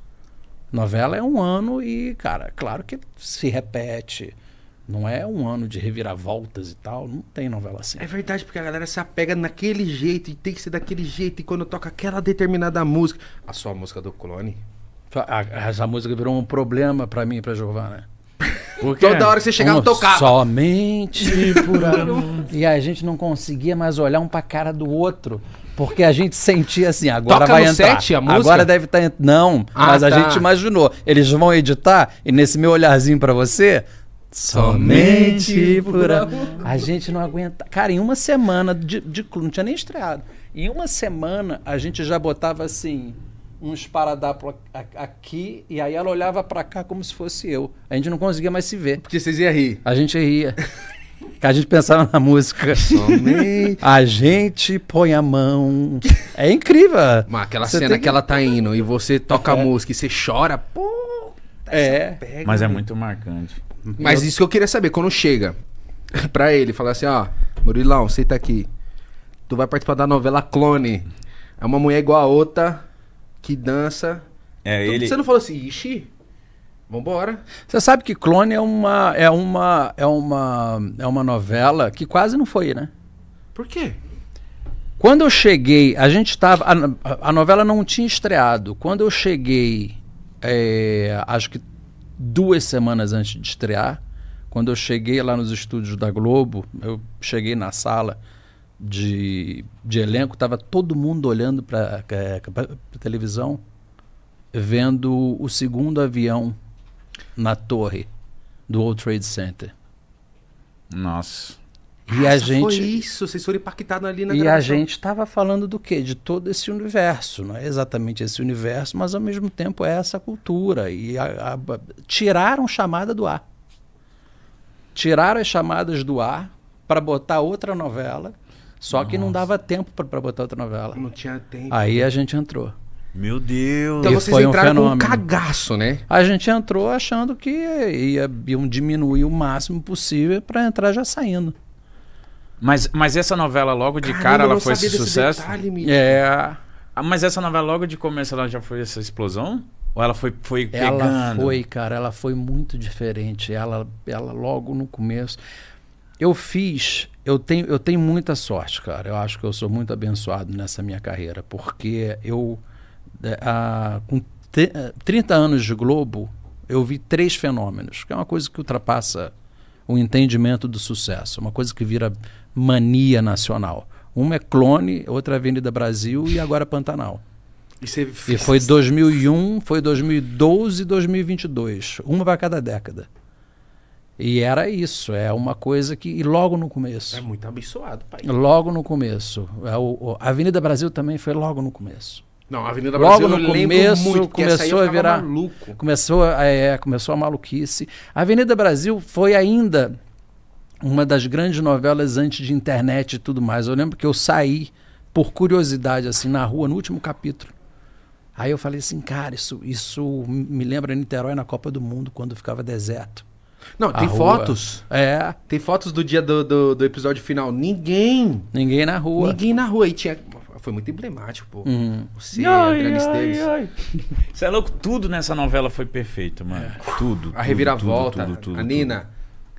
Novela é um ano e, cara, claro que se repete não é um ano de reviravoltas e tal. Não tem novela assim. É verdade, porque a galera se apega naquele jeito e tem que ser daquele jeito. E quando toca aquela determinada música. A sua música do clone. essa música virou um problema para mim e pra Giovana. Porque Toda hora que você chegava, tocar. Somente por E a gente não conseguia mais olhar um pra cara do outro. Porque a gente sentia assim, agora Toca vai entrar. Set, agora deve tá estar. Não, ah, mas tá. a gente imaginou. Eles vão editar e nesse meu olharzinho para você, Somente por amor. A gente não aguenta. Cara, em uma semana de, de clube, não tinha nem estreado. Em uma semana a gente já botava assim um esparadrapo aqui e aí ela olhava para cá como se fosse eu. A gente não conseguia mais se ver. Porque vocês iam rir. A gente ria. a gente pensava na música. Somente. A gente põe a mão. É incrível. Mas aquela você cena que... que... ela tá indo e você toca é. a música e você chora, pô. É. Pega, Mas é né? muito marcante. Uhum. Mas isso que eu queria saber, quando chega pra ele, falar assim, ó, Murilão, tá aqui. Tu vai participar da novela Clone. É uma mulher igual a outra que dança. É, então, ele... Você não falou assim, ixi, Vambora. Você sabe que Clone é uma é uma é uma é uma novela que quase não foi, né? Por quê? Quando eu cheguei, a gente estava a, a, novela não tinha estreado. Quando eu cheguei, é, acho que duas semanas antes de estrear. Quando eu cheguei lá nos estúdios da Globo, eu cheguei na sala de, de elenco, estava todo mundo olhando para é, a televisão, vendo o segundo avião na torre do World Trade Center. Nossa. E Nossa, a gente foi isso, vocês foram impactados ali na E gravação. a gente estava falando do quê? De todo esse universo, não é exatamente esse universo, mas ao mesmo tempo é essa cultura e a, a, tiraram chamada do ar. Tiraram as chamadas do ar para botar outra novela, só Nossa. que não dava tempo para botar outra novela. Não tinha tempo. Aí a gente entrou. Meu Deus! Então e vocês entraram um com um cagaço, né? A gente entrou achando que ia, ia diminuir o máximo possível para entrar já saindo. Mas, mas essa novela logo de Caramba, cara ela foi esse sucesso. Detalhe, é. Mas essa novela logo de começo ela já foi essa explosão? Ou ela foi, foi pegando? Ela foi, cara, ela foi muito diferente. Ela, ela logo no começo. Eu fiz, eu tenho, eu tenho muita sorte, cara. Eu acho que eu sou muito abençoado nessa minha carreira, porque eu, é, a, com te, 30 é, anos de Globo, eu vi três fenômenos, que é uma coisa que ultrapassa o entendimento do sucesso, uma coisa que vira mania nacional. Uma é Clone, outra é Avenida Brasil e agora Pantanal. E, e foi 2001, foi 2012 e 2022. Uma para cada década. E era isso, é uma coisa que. E logo no começo. É muito abençoado, pai. Logo no começo. É a Avenida Brasil também foi logo no começo. Não, a Avenida Brasil Logo no começo começou a virar maluco. Começou, é, começou a maluquice. A Avenida Brasil foi ainda uma das grandes novelas antes de internet e tudo mais. Eu lembro que eu saí por curiosidade assim na rua no último capítulo. Aí eu falei assim, cara, isso isso me lembra Niterói na Copa do Mundo quando ficava deserto. Não, tem rua. fotos. É. Tem fotos do dia do, do, do, episódio final. Ninguém. Ninguém na rua. Ninguém na rua. E tinha. Foi muito emblemático, pô. Hum. Você, ai, Adriano Esteves. Ai, ai. Você é louco? Tudo nessa novela foi perfeito, mano. É. Tudo. A tudo, reviravolta. Tudo, tudo, tudo, a Nina.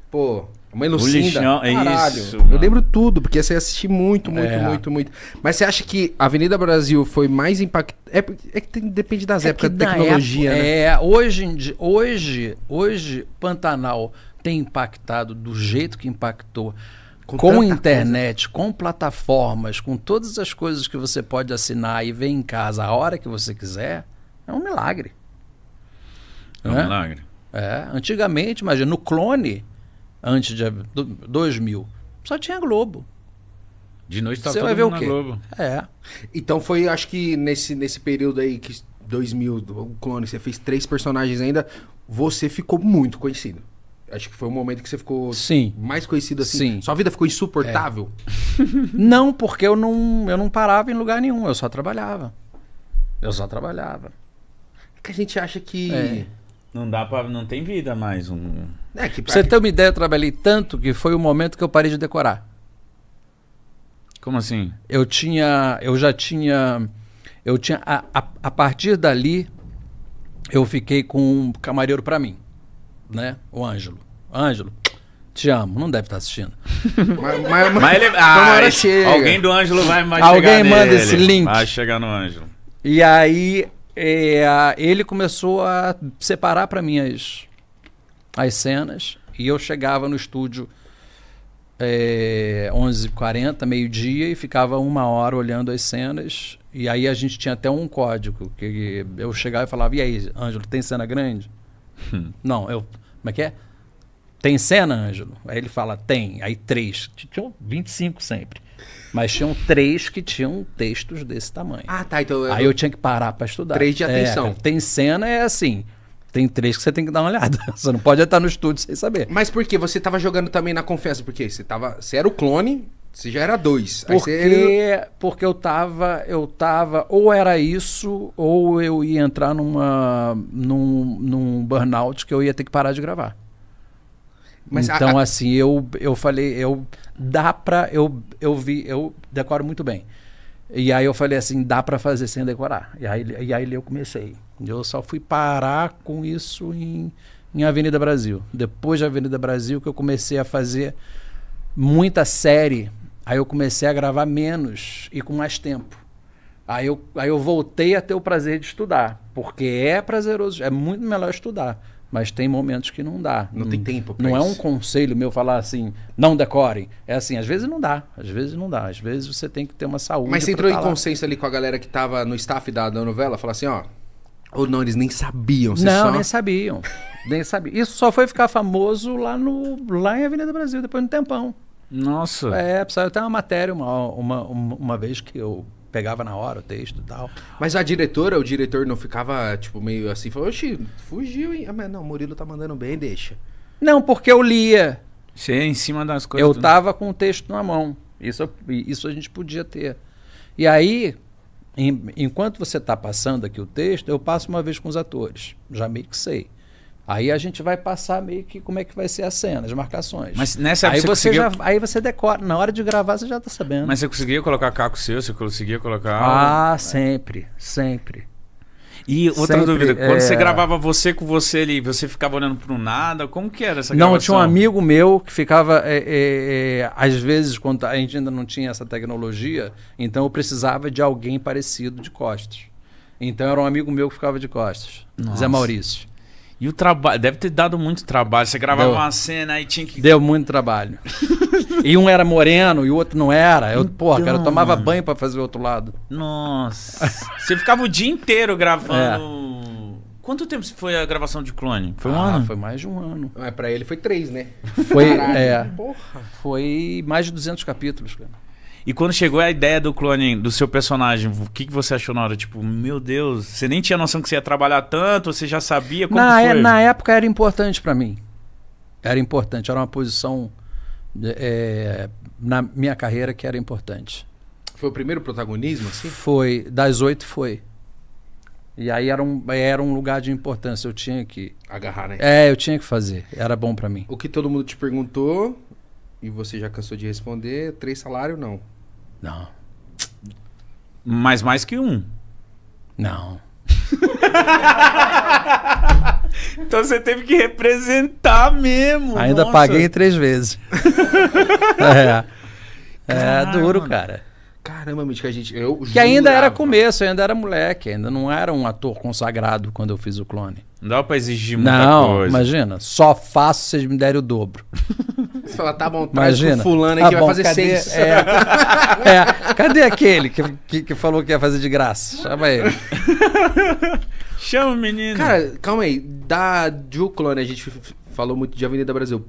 Pô, uma ilusão. lixão, é isso. Mano. Eu lembro tudo, porque você assisti muito, muito, é. muito, muito. Mas você acha que Avenida Brasil foi mais impactante? É, é, que tem, depende das é épocas da tecnologia, época, né? É, hoje, hoje, hoje, Pantanal tem impactado do jeito que impactou. Com, com internet, coisa. com plataformas, com todas as coisas que você pode assinar e ver em casa a hora que você quiser, é um milagre. É um né? milagre. É, antigamente, imagina, no clone, antes de 2000, só tinha Globo. De noite estava todo vai ver o quê? Globo. É. Então foi, acho que nesse, nesse período aí que 2000, o Clone, você fez três personagens ainda, você ficou muito conhecido. Acho que foi o momento que você ficou Sim. mais conhecido assim. Sim. Sua vida ficou insuportável? É. não, porque eu não, eu não parava em lugar nenhum, eu só trabalhava. Eu só trabalhava. É que a gente acha que. É. Não dá para Não tem vida mais um. É, pra você ter uma ideia, eu trabalhei tanto que foi o momento que eu parei de decorar. Como assim? Eu tinha. Eu já tinha. Eu tinha. A, a, a partir dali, eu fiquei com um camareiro para mim. Né? O Ângelo. Ângelo, te amo. Não deve estar tá assistindo. mas, mas, mas ele, ah, alguém do Ângelo vai mais Alguém manda nele. esse link. Vai chegar no Ângelo. E aí, é, ele começou a separar para mim as as cenas e eu chegava no estúdio é, eh, 11h40, meio-dia, e ficava uma hora olhando as cenas. E aí a gente tinha até um código, que eu chegava e falava, e aí, Ângelo, tem cena grande? Hum. Não, eu... Como é que é? Tem cena, Ângelo? Aí ele fala, tem. Aí três. tinha 25 sempre. Mas tinham três que tinham textos desse tamanho. Ah, tá. Então eu... Aí eu tinha que parar para estudar. Três de é, atenção. É, tem cena é assim. Tem três que você tem que dar uma olhada. Você não pode estar no estúdio sem saber. Mas por que você estava jogando também na confiança? Porque você tava, você era o clone, você já era dois. Porque, você... porque eu tava, eu tava, ou era isso, ou eu ia entrar numa, num, num burnout que eu ia ter que parar de gravar. Mas então a, a... assim, eu, eu falei, eu dá para eu eu vi, eu decoro muito bem. E aí eu falei assim, dá para fazer sem decorar. E aí, e aí eu comecei. Eu só fui parar com isso em, em Avenida Brasil. Depois da Avenida Brasil que eu comecei a fazer muita série. Aí eu comecei a gravar menos e com mais tempo. Aí eu, aí eu voltei a ter o prazer de estudar, porque é prazeroso, é muito melhor estudar, mas tem momentos que não dá. Não, tem tempo. Pra não isso. é um conselho meu falar assim, não decorem. É assim, às vezes não dá, às vezes não dá, às vezes você tem que ter uma saúde. Mas você entrou tá em consenso ali com a galera que estava no staff da, da novela, falar assim, ó, ou não, eles nem sabiam? Não, só... nem sabiam. nem sabiam. Isso só foi ficar famoso lá, no, lá em Avenida Brasil, depois de um tempão. Nossa. É, precisava ter uma matéria uma, uma, uma, vez que eu pegava na hora o texto e tal. Mas a diretora, o diretor não ficava, tipo, meio assim, falou, oxi, fugiu, hein? Ah, mas não, o Murilo tá mandando bem, deixa. Não, porque eu lia. Você é em cima das coisas. Eu né? tava com o texto na mão. Isso, isso a gente podia ter. E aí, em, enquanto você está passando aqui o texto, eu passo uma vez com os atores. Já meio que sei. Aí a gente vai passar meio que como é que vai ser a cena, as marcações. Mas nessa aí você, conseguiu... já, aí você decora. Na hora de gravar você já está sabendo. Mas você conseguia colocar caco seu, você conseguia colocar. Ah, sempre, sempre. E outra Sempre, dúvida, quando é... você gravava você com você ali, você ficava olhando para o nada? Como que era essa gravação? Não, tinha um amigo meu que ficava, é, é, é, às vezes, quando a gente ainda não tinha essa tecnologia, então eu precisava de alguém parecido de costas. Então era um amigo meu que ficava de costas, Nossa. Zé Maurício. E o trabalho. Deve ter dado muito trabalho. Você gravava Deu. uma cena e tinha que. Deu muito trabalho. e um era moreno e o outro não era. Eu, então, porra, cara, eu tomava banho para fazer o outro lado. Nossa. Você ficava o dia inteiro gravando. É. Quanto tempo foi a gravação de Clone? Foi um ah, ano? Foi mais de um ano. Mas pra ele foi três, né? Foi, Caralho, é, porra. foi mais de 200 capítulos, cara. E quando chegou a ideia do clone, do seu personagem, o que, que você achou na hora? Tipo, meu Deus, você nem tinha noção que você ia trabalhar tanto, você já sabia como na, foi? É, na época era importante para mim. Era importante, era uma posição é, na minha carreira que era importante. Foi o primeiro protagonismo, assim? Foi, das oito foi. E aí era um, era um lugar de importância, eu tinha que... Agarrar, né? É, eu tinha que fazer, era bom para mim. O que todo mundo te perguntou, e você já cansou de responder, três salários não. Não. Mas mais que um. Não. então você teve que representar mesmo. Ainda nossa. paguei três vezes. É. é. Caramba, é duro, cara. Caramba, que a gente. Eu que jurava. ainda era começo, ainda era moleque, ainda não era um ator consagrado quando eu fiz o clone. Não dá pra exigir muita não, coisa. imagina. Só faço se vocês me derem o dobro. Você fala, tá bom, traz fulano aí tá que bom, vai fazer cadê, seis. É, é, cadê aquele que, que, que, falou que ia fazer de graça? Chama ele. Chama o menino. Cara, calma aí. Da Duclone, a gente falou muito de Avenida Brasil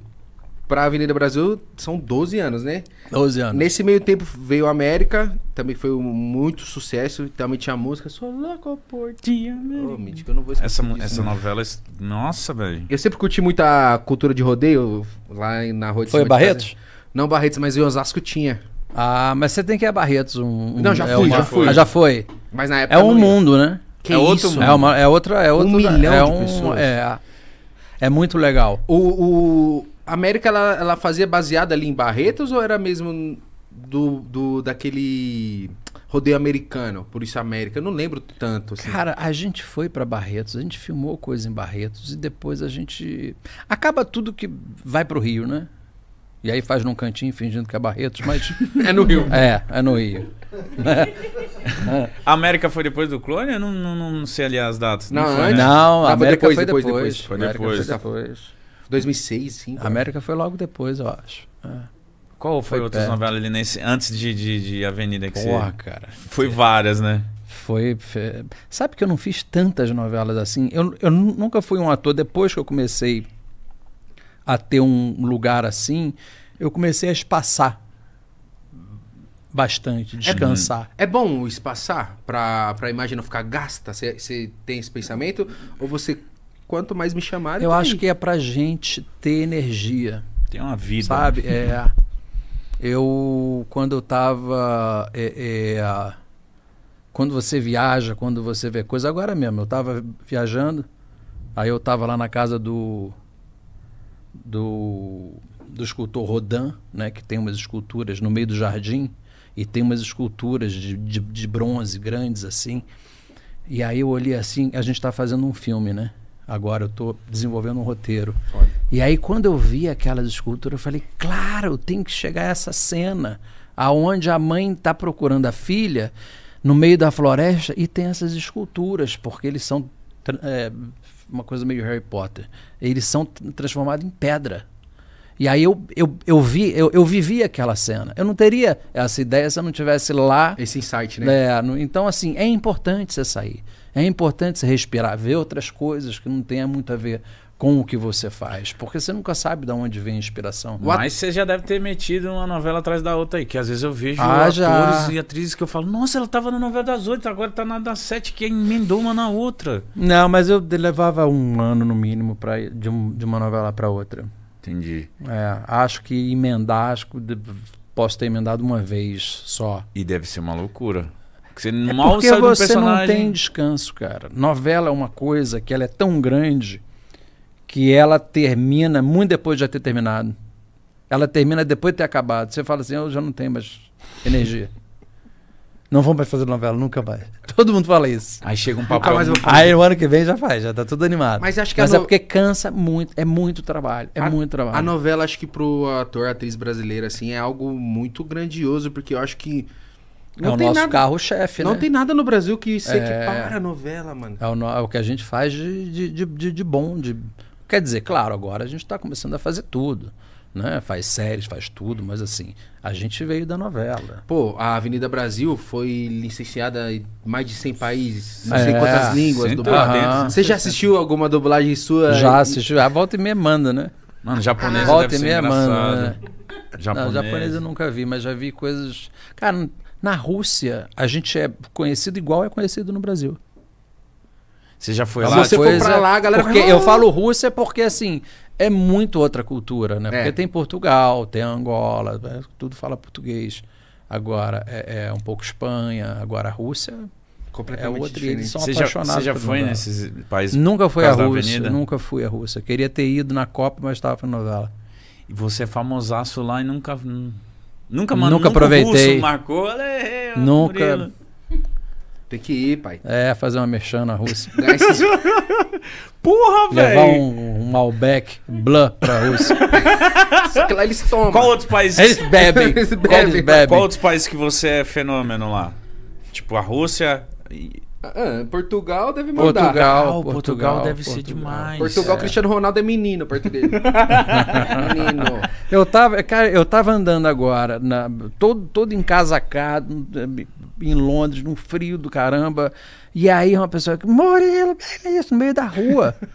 pra Avenida Brasil são 12 anos, né? 12 anos. Nesse meio tempo veio a América, também foi um, muito sucesso. Também tinha a música Sou Louco por Ti, América. Oh, mítico, eu não vou essa, disso, essa né? novela, nossa, velho. Eu sempre curti muito a cultura de rodeio lá na Rua de Foi Barretos? Casa. Não Barretos, mas em Osasco tinha. Ah, mas você tem que ir a Barretos. Um, um não, já é uma, já fui. Ah, já foi. Mas na época É um mundo, né? Que é outro mundo. É, uma, é outra... É outra, um milhão é de um, pessoas. É, é muito legal. O, o, a América, ela, ela fazia baseada ali em Barretos ou era mesmo do, do daquele rodeio americano, por isso América. Eu não lembro tanto. Assim. Cara, a gente foi para Barretos, a gente filmou coisa em Barretos e depois a gente acaba tudo que vai para o Rio, né? E aí faz num cantinho fingindo que é Barretos, mas é no Rio. É, é no Rio. a América foi depois do clone? Eu não, não, não sei ali as datas. Não, não, foi, né? não, a América foi depois. Foi depois. depois. depois. Foi depois. 2006, sim. Cara. América foi logo depois, eu acho. É. Qual foi, foi outras perto. novelas ali nesse, antes de, de, de Avenida que Porra, você... cara. Foi várias, né? Foi, foi. Sabe que eu não fiz tantas novelas assim? Eu, eu nunca fui um ator. Depois que eu comecei a ter um lugar assim, eu comecei a espaçar bastante, uhum. descansar. É, é bom espaçar para a imagem não ficar gasta? Você tem esse pensamento? Ou você quanto mais me chamarem. Eu tá acho aí. que é pra gente ter energia. Tem uma vida. Sabe? Né? É. Eu, quando eu tava. É, é, quando você viaja, quando você vê coisa. Agora mesmo, eu tava viajando, aí eu tava lá na casa do. do. do escultor Rodin, né? Que tem umas esculturas no meio do jardim, e tem umas esculturas de, de, de bronze grandes assim. E aí eu olhei assim, a gente tá fazendo um filme, né? agora, eu estou desenvolvendo um roteiro. E aí, quando eu vi aquelas esculturas, eu falei, claro, tem que chegar a essa cena, aonde a mãe está procurando a filha no meio da floresta e tem essas esculturas, porque eles são é, uma coisa meio Harry Potter. Eles são transformados em pedra. E aí eu, eu, eu vi, eu, eu vivi aquela cena. Eu não teria essa ideia se eu não tivesse lá. Esse insight, né? É, no, então, assim, é importante você sair é importante se respirar, ver outras coisas que não tenha muito a ver com o que você faz, porque você nunca sabe de onde vem a inspiração. Né? Mas você já deve ter metido uma novela atrás da outra aí, que às vezes eu vejo ah, atores já. e atrizes que eu falo, nossa, ela estava na novela das oito, agora está na das sete, que emendou uma na outra. Não, mas eu levava um ano no mínimo para de, um, de uma novela para outra. Entendi. É, acho que emendar, acho que posso ter emendado uma vez só. E deve ser uma loucura. Que você é mal porque sai você personagem... não tem descanso, cara. Novela é uma coisa que ela é tão grande que ela termina muito depois de já ter terminado. Ela termina depois de ter acabado. Você fala assim, eu já não tenho mais energia. Não vamos mais fazer novela, nunca mais. Todo mundo fala isso. Aí chega um papo. Ah, aí o ano que vem já faz, já tá tudo animado. Mas acho que mas é no... é porque cansa muito, é muito trabalho, é a, muito trabalho. A novela acho que pro ator, atriz brasileira assim é algo muito grandioso, porque eu acho que é não é o nosso carro-chefe, né? Não tem nada no Brasil que se é... equipara à novela, mano. É o, no... é o, que a gente faz de, de, de, de bom. De... Quer dizer, claro, agora a gente está começando a fazer tudo. Né? Faz séries, faz tudo, mas assim, a gente veio da novela. Pô, a Avenida Brasil foi licenciada em mais de 100 países, não é, sei quantas línguas dubladas. Tá Você já assistiu alguma dublagem sua? Já assisti, a volta e meia manda, né? Mano, japonesa volta deve e meia engraçado. manda, né? japonês Não, japonesa eu nunca vi, mas já vi coisas. Cara, na Rússia, a gente é conhecido igual é conhecido no Brasil. Você já foi lá? Se você foi pra lá, galera... Porque eu ah. falo Rússia porque, assim, é muito outra cultura, né? É. Porque é. tem Portugal, tem Angola, é, tudo fala português. Agora é, é um pouco Espanha, agora a Rússia é completamente é outro, diferente. Eles são você apaixonados. Já, você já foi nesses países? Nunca fui à Rússia. Nunca fui à Rússia. Queria ter ido na Copa, mas estava na novela. E você é famosaço lá e nunca. Nunca mandou. Nunca, aproveitei. Russo marcou. nunca. Murilo. Tem que ir, pai. É, fazer uma mexã na Rússia. Porra, velho. Levar um, um Malbec Blanc pra Rússia. que lá eles tomam. Qual outros países? Eles bebem. eles bebem. Qual, bebem. qual outros países que você é fenômeno lá? Tipo, a Rússia. E... Ah, é, Portugal deve mandar. Portugal, ah, Portugal, Portugal deve Portugal. ser demais. Portugal, é. Cristiano Ronaldo é menino perto dele. menino. Eu tava, cara, eu tava andando agora, na, todo, todo encasacado, em Londres, num frio do caramba. E aí uma pessoa, Murilo, é isso, no meio da rua.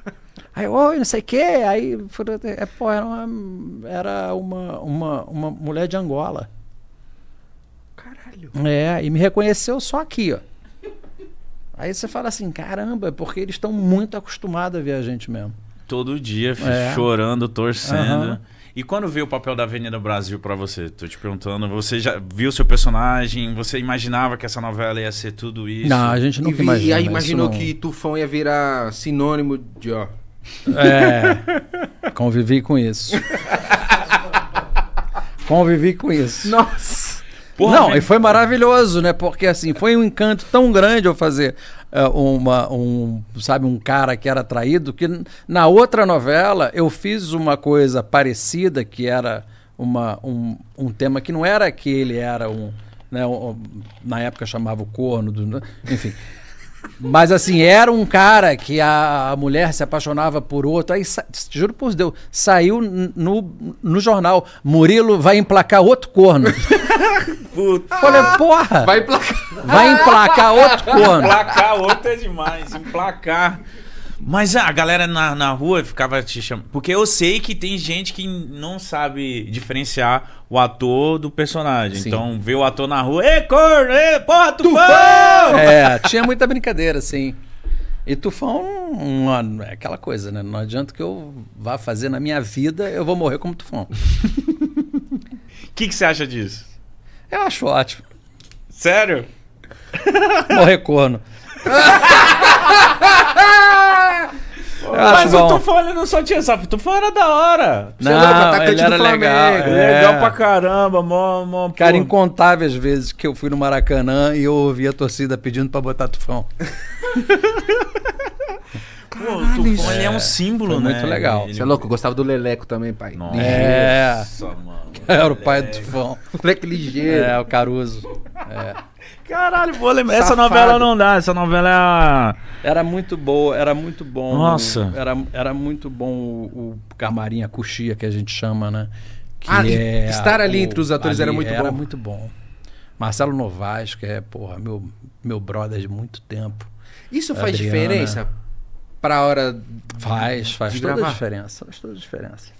Aí, oi, não sei o quê. Aí, é, pô, era, uma, era uma, uma, uma mulher de Angola. Caralho. É, e me reconheceu só aqui, ó. Aí você fala assim, caramba, é porque eles estão muito acostumados a ver a gente mesmo. Todo dia, é. chorando, torcendo. Uhum. E quando veio o papel da Avenida Brasil para você? Tô te perguntando, você já viu seu personagem? Você imaginava que essa novela ia ser tudo isso? Não, a gente nunca e, imagina. E aí imaginou não... que Tufão ia virar sinônimo de ó. É. convivi com isso. convivi com isso. Nossa. Porra, não, e foi maravilhoso, né? Porque assim, foi um encanto tão grande eu fazer uh, uma, um, sabe, um cara que era traído, que na outra novela eu fiz uma coisa parecida, que era uma, um, um tema que não era que ele era um, né, um na época chamava o corno, do, enfim. Mas assim, era um cara que a, mulher se apaixonava por outro. Aí, juro por Deus, saiu no, no jornal. Murilo vai emplacar outro corno. Puta. Falei, porra! Vai emplacar. Vai emplacar outro corno. Emplacar outro é demais. Emplacar. Mas a galera na, na rua ficava te chamando. Porque eu sei que tem gente que não sabe diferenciar o ator do personagem. Sim. Então, vê o ator na rua, ê, corno, ê, porra, tufão! tufão! É, tinha muita brincadeira, assim. E tufão é, não, é aquela coisa, né? Não adianta que eu vá fazer na minha vida, eu vou morrer como tufão. O que, que você acha disso? Eu acho ótimo. Sério? Morrer corno. Mas bom. o Tufão não só tinha sabe, o Tufão era da hora. não, ele era legal. É, é. Legal pra caramba, mó, mó Cara, incontáveis vezes que eu fui no Maracanã e eu ouvi a torcida pedindo pra botar Tufão. Pô, o Tufão é, é um símbolo, Foi né? Muito legal. Ele... Você é louco, eu gostava do Leleco também, pai. Nossa, é. mano. Era o pai do Tufão. Moleque ligeiro. É, o Caruso. É. Caralho, vou lembrar. Essa novela não dá, essa novela é a... Era muito boa, era muito bom. Nossa. Era, era muito bom o, o camarim, a coxia que a gente chama, né? Que ah, é estar ali o, entre os atores era muito bom. Era muito bom. Marcelo Novaes, que é, porra, meu, meu brother de muito tempo. Isso faz Adriana. diferença pra hora. Faz, faz toda gravar. a diferença. Faz toda a diferença.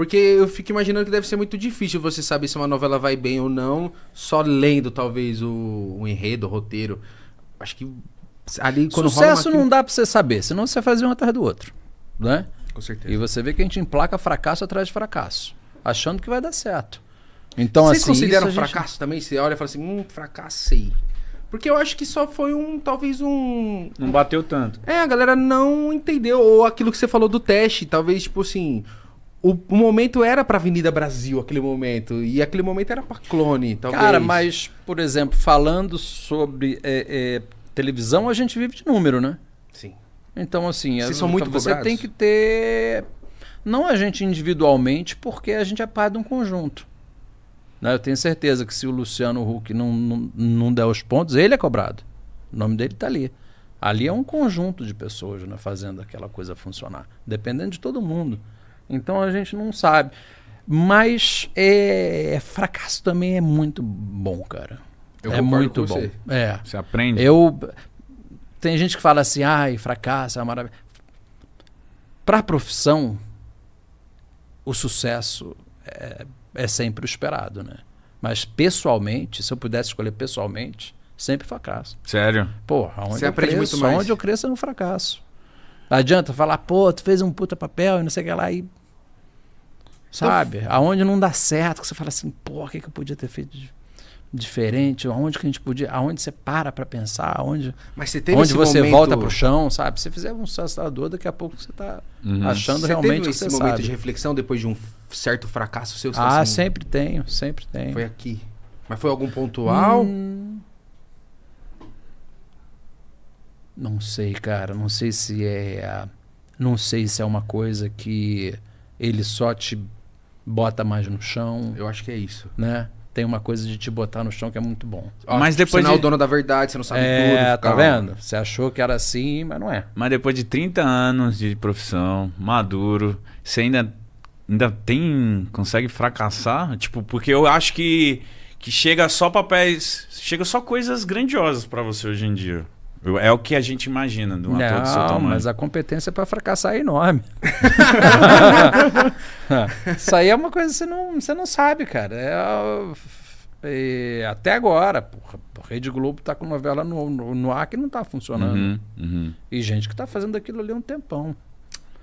Porque eu fico imaginando que deve ser muito difícil você saber se uma novela vai bem ou não, só lendo talvez o, o enredo, o roteiro. Acho que ali quando Sucesso uma... não dá pra você saber, senão você fazia um atrás do outro, né? Com certeza. E você vê que a gente emplaca fracasso atrás de fracasso, achando que vai dar certo. Então, Vocês assim, consideram um fracasso gente... também? Você olha e fala assim, hum, fracassei. Porque eu acho que só foi um, talvez um... Não bateu tanto. É, a galera não entendeu. Ou aquilo que você falou do teste, talvez, tipo assim... O, o momento era a Avenida Brasil, aquele momento. E aquele momento era para clone, talvez. Cara, mas, por exemplo, falando sobre é, é, televisão, a gente vive de número, né? Sim. Então, assim... Vocês é, são muito Você cobrados. tem que ter... Não a gente individualmente, porque a gente é parte de um conjunto. Né? Eu tenho certeza que se o Luciano Huck não, não, não der os pontos, ele é cobrado. O nome dele está ali. Ali é um conjunto de pessoas né, fazendo aquela coisa funcionar, dependendo de todo mundo. Então a gente não sabe. Mas é, fracasso também é muito bom, cara. Eu é muito bom. Você. É. Você aprende. Eu tem gente que fala assim, ai, fracasso é maravilha. Para a profissão, o sucesso é, é sempre o esperado, né? Mas pessoalmente, se eu pudesse escolher pessoalmente, sempre fracasso. Sério? Pô, onde, eu cresço, onde eu cresço é um fracasso. Não adianta falar, pô, tu fez um puta papel e não sei o que lá. E Sabe? aonde não dá certo, que você fala assim, pô, o que, que eu podia ter feito diferente, aonde que a gente podia, aonde você para para pensar, aonde, mas você onde você momento... volta pro chão, sabe? Se fizer um sustentador, daqui a pouco você tá uhum. achando você realmente teve esse que você momento sabe. de reflexão depois de um certo fracasso seu. Ah, assim, sempre tenho, sempre tenho. Foi aqui, mas foi algum pontual? Hum... Não sei, cara. Não sei se é, não sei se é uma coisa que ele só te bota mais no chão. Eu acho que é isso. Né? Tem uma coisa de te botar no chão que é muito bom. Ah, mas tipo, depois você de... não é o dono da verdade, você não sabe é, tudo. Tá vendo? Você achou que era assim, mas não é. Mas depois de 30 anos de profissão, maduro, você ainda, ainda tem. consegue fracassar? Tipo, porque eu acho que, que chega só papéis. Chega só coisas grandiosas para você hoje em dia. É o que a gente imagina de um não, ator do seu tamanho. mas a competência é para fracassar é enorme. Isso aí é uma coisa que você não, você não sabe, cara. É, é, até agora, porra, Rede Globo tá com novela no, no, no ar que não tá funcionando. Uhum, uhum. E gente que tá fazendo aquilo ali há um tempão.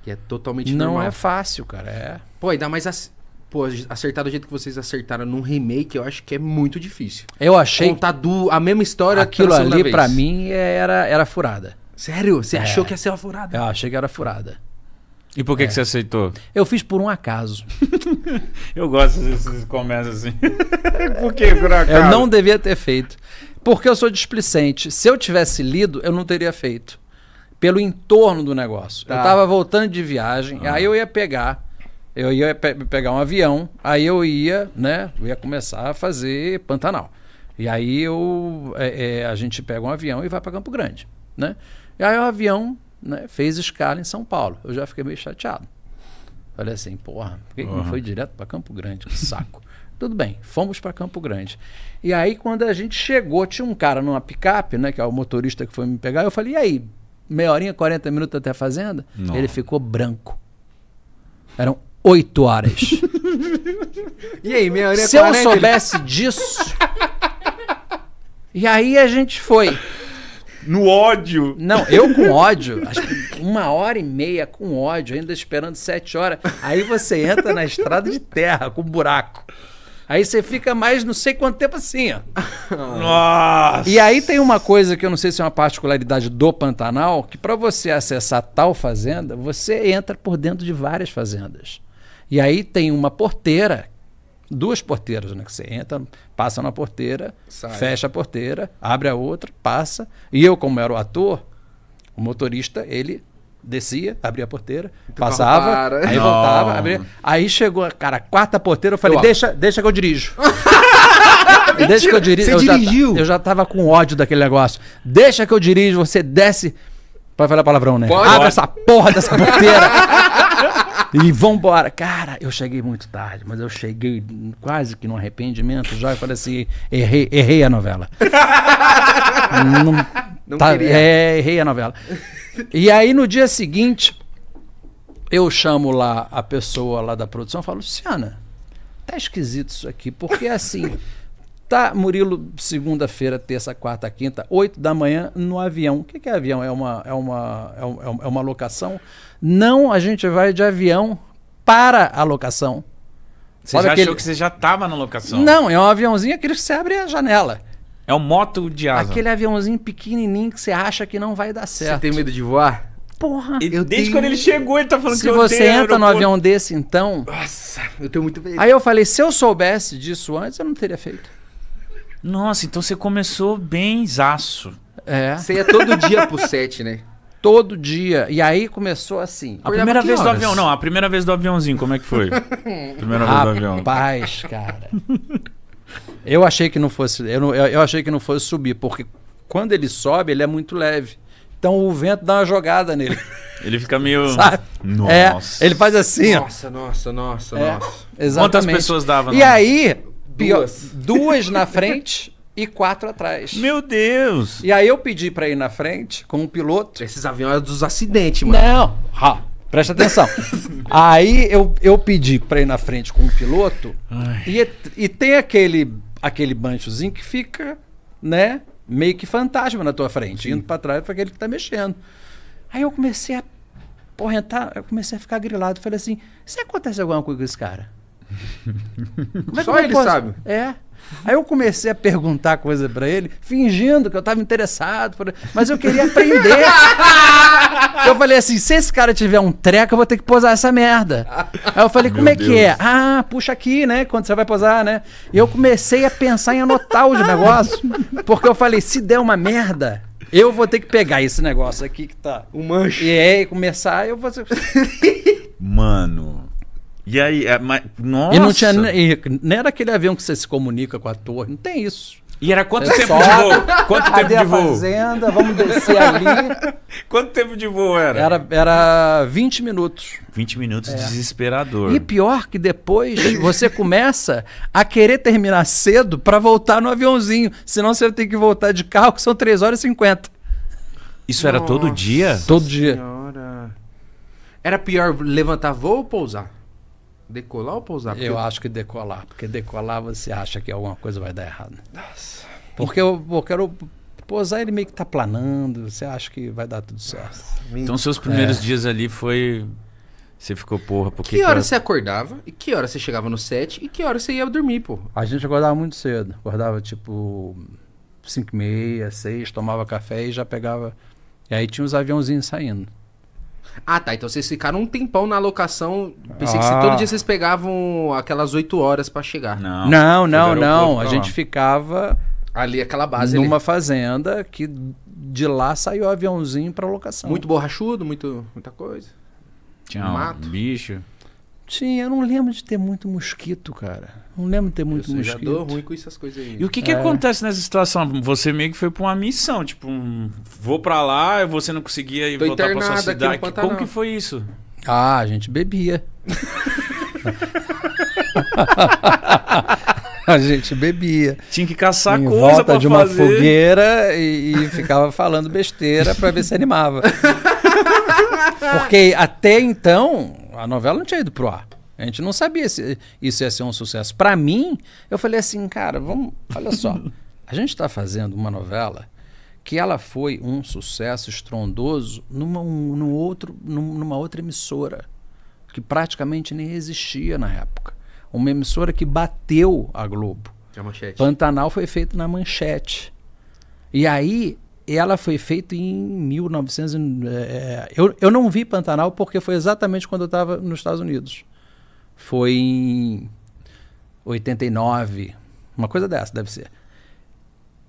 Que é totalmente Não é normal. é fácil, cara. É. Pô, ainda mais assim pô, acertar do jeito que vocês acertaram num remake, eu acho que é muito difícil. Eu achei. Contar do, a mesma história Aquilo ali, para mim, é, era, era furada. Sério? Você é. achou que ia ser uma furada? Eu achei que era furada. E por que, é. que você aceitou? Eu fiz por um acaso. eu gosto desses começos assim. por que por acaso? Eu não devia ter feito. Porque eu sou displicente. Se eu tivesse lido, eu não teria feito. Pelo entorno do negócio. Tá. Eu tava voltando de viagem, ah. aí eu ia pegar eu ia pe pegar um avião, aí eu ia, né? Eu ia começar a fazer Pantanal. E aí eu, é, é, a gente pega um avião e vai para Campo Grande, né? E aí o avião né, fez escala em São Paulo. Eu já fiquei meio chateado. Falei assim, porra, por que, uhum. não foi uhum. direto para Campo Grande? Que saco. Tudo bem, fomos para Campo Grande. E aí quando a gente chegou, tinha um cara numa picape, né? Que é o motorista que foi me pegar. Eu falei, e aí? Meia horinha, 40 minutos até a fazenda? Não. Ele ficou branco. Eram 8 horas. E aí, meia hora é Se eu soubesse disso. E aí a gente foi. No ódio. Não, eu com ódio. Uma hora e meia com ódio, ainda esperando sete horas. Aí você entra na estrada de terra, com um buraco. Aí você fica mais não sei quanto tempo assim, ó. Nossa! E aí tem uma coisa que eu não sei se é uma particularidade do Pantanal, que para você acessar tal fazenda, você entra por dentro de várias fazendas. E aí tem uma porteira, duas porteiras, né? Que você entra, passa na porteira, Sai. fecha a porteira, abre a outra, passa. E eu, como era o ator, o motorista, ele descia, abria a porteira, então, passava, para. aí Não. voltava, abria. Aí chegou, cara, a quarta porteira, eu falei, eu deixa, deixa que eu dirijo. deixa que eu dirijo. Você eu dirigiu? Já, eu já tava com ódio daquele negócio. Deixa que eu dirijo, você desce. Pode falar palavrão, né? Pode. Abre essa porra dessa porteira. e vambora. Cara, eu cheguei muito tarde, mas eu cheguei quase que num arrependimento já. Eu falei assim: errei, errei a novela. não, não tá, queria. É, errei a novela. E aí no dia seguinte, eu chamo lá a pessoa lá da produção e falo: Luciana, tá esquisito isso aqui, porque é assim. Tá, Murilo, segunda-feira, terça, quarta, quinta, oito da manhã no avião. O que, que é avião? É uma, é, uma, é, uma, é, é uma locação? Não, a gente vai de avião para a locação. Você Olha já aquele... achou que você já estava na locação? Não, é um aviãozinho aquele que você abre a janela. É um moto de asa. Aquele aviãozinho pequenininho que você acha que não vai dar certo. Você tem medo de voar? Porra, ele, desde tenho... quando ele chegou, ele tá falando se que Se você entra no avião desse, então. Nossa, eu tenho muito medo. Aí eu falei, se eu soubesse disso antes, eu não teria feito. Nossa, então você começou bem zaço. É. Você ia todo dia pro set, né? Todo dia. E aí começou assim. A primeira vez horas? do avião, não. A primeira vez do aviãozinho, como é que foi? primeira vez do avião. Rapaz, cara. Eu achei que não fosse. Eu, não, eu, achei que não fosse subir, porque quando ele sobe, ele é muito leve. Então o vento dá uma jogada nele. Ele fica meio. Sabe? É, nossa. É, ele faz assim. Nossa, ó. nossa, nossa, é, nossa. Exatamente. Quantas pessoas davam? E não? aí, Pior, duas. duas na frente e quatro atrás. Meu Deus! E aí eu pedi para ir na frente com o piloto. Esses aviões é dos acidentes, mano. Não, ha, presta atenção. aí eu, eu pedi para ir na frente com o piloto e, e tem aquele aquele banchozinho que fica, né, meio que fantasma na tua frente, Sim. indo para trás foi aquele que tá mexendo. Aí eu comecei a porrentar, eu comecei a ficar grilado, falei assim: "Se acontece alguma coisa com esse cara?" Só é ele posso... sabe. É. Aí eu comecei a perguntar coisa para ele, fingindo que eu tava interessado, mas eu queria aprender. eu falei assim: se esse cara tiver um treco, eu vou ter que posar essa merda. Aí eu falei: Meu como é que é? Ah, puxa aqui, né? Quando você vai posar, né? E eu comecei a pensar em anotar os negócios, porque eu falei: se der uma merda, eu vou ter que pegar esse negócio aqui que tá. O manche. E aí, começar, eu vou. Mano. E aí, é, mas, nossa. E não tinha. E, era aquele avião que você se comunica com a torre, não tem isso. E era quanto é tempo só... de voo? Quanto Cadê tempo de voo? Fazenda, vamos descer ali. quanto tempo de voo era? Era, era 20 minutos. 20 minutos é. desesperador. E pior que depois você começa a querer terminar cedo para voltar no aviãozinho. Senão você tem que voltar de carro, que são 3 horas e 50. Isso Nossa era todo dia? Todo dia. Senhora. Era pior levantar voo ou pousar? Decolar ou pousar? Porque eu, acho que decolar, porque decolar você acha que alguma coisa vai dar errado. Nossa. Porque eu, eu quero pousar, ele meio que tá planando, você acha que vai dar tudo certo. Nossa, então seus primeiros é. dias ali foi você ficou porra, porque. Que hora você acordava? E que hora você chegava no set? E que hora você ia dormir, pô? A gente acordava muito cedo. Acordava tipo 5 e meia, 6, tomava café e já pegava. E aí tinha os aviãozinhos saindo. Ah, tá. Então vocês ficaram um tempão na locação. Pensei ah. que todo dia vocês pegavam aquelas 8 horas para chegar. Não, não, não. não. A gente ficava. Ali, aquela base. Numa ali. fazenda que de lá saiu o aviãozinho pra locação. Muito borrachudo, muito, muita coisa. Tinha um mato. bicho. Tinha, eu não lembro de ter muito mosquito, cara. Não lembro de ter muito eu mosquito. Eu já dou ruim com essas coisas aí. E o que, que é. acontece nessa situação? Você meio que foi pra uma missão, tipo, um, vou pra lá, você não conseguia ir Tô voltar pra sua cidade. Como que foi isso? Ah, a gente bebia. a gente bebia. Tinha que caçar em coisa volta pra de fazer. uma fogueira e, e ficava falando besteira para ver se animava. Porque até então a novela não tinha ido pro ar. A gente não sabia se isso ia ser um sucesso. Para mim, eu falei assim, cara, vamos, olha só, a gente está fazendo uma novela que ela foi um sucesso estrondoso numa, um, num outro, numa outra emissora que praticamente nem existia na época. Uma emissora que bateu a Globo. É a manchete. Pantanal foi feito na manchete. E aí ela foi feita em 1900. É, é, eu, eu não vi Pantanal porque foi exatamente quando eu estava nos Estados Unidos foi em 89, uma coisa dessa, deve ser.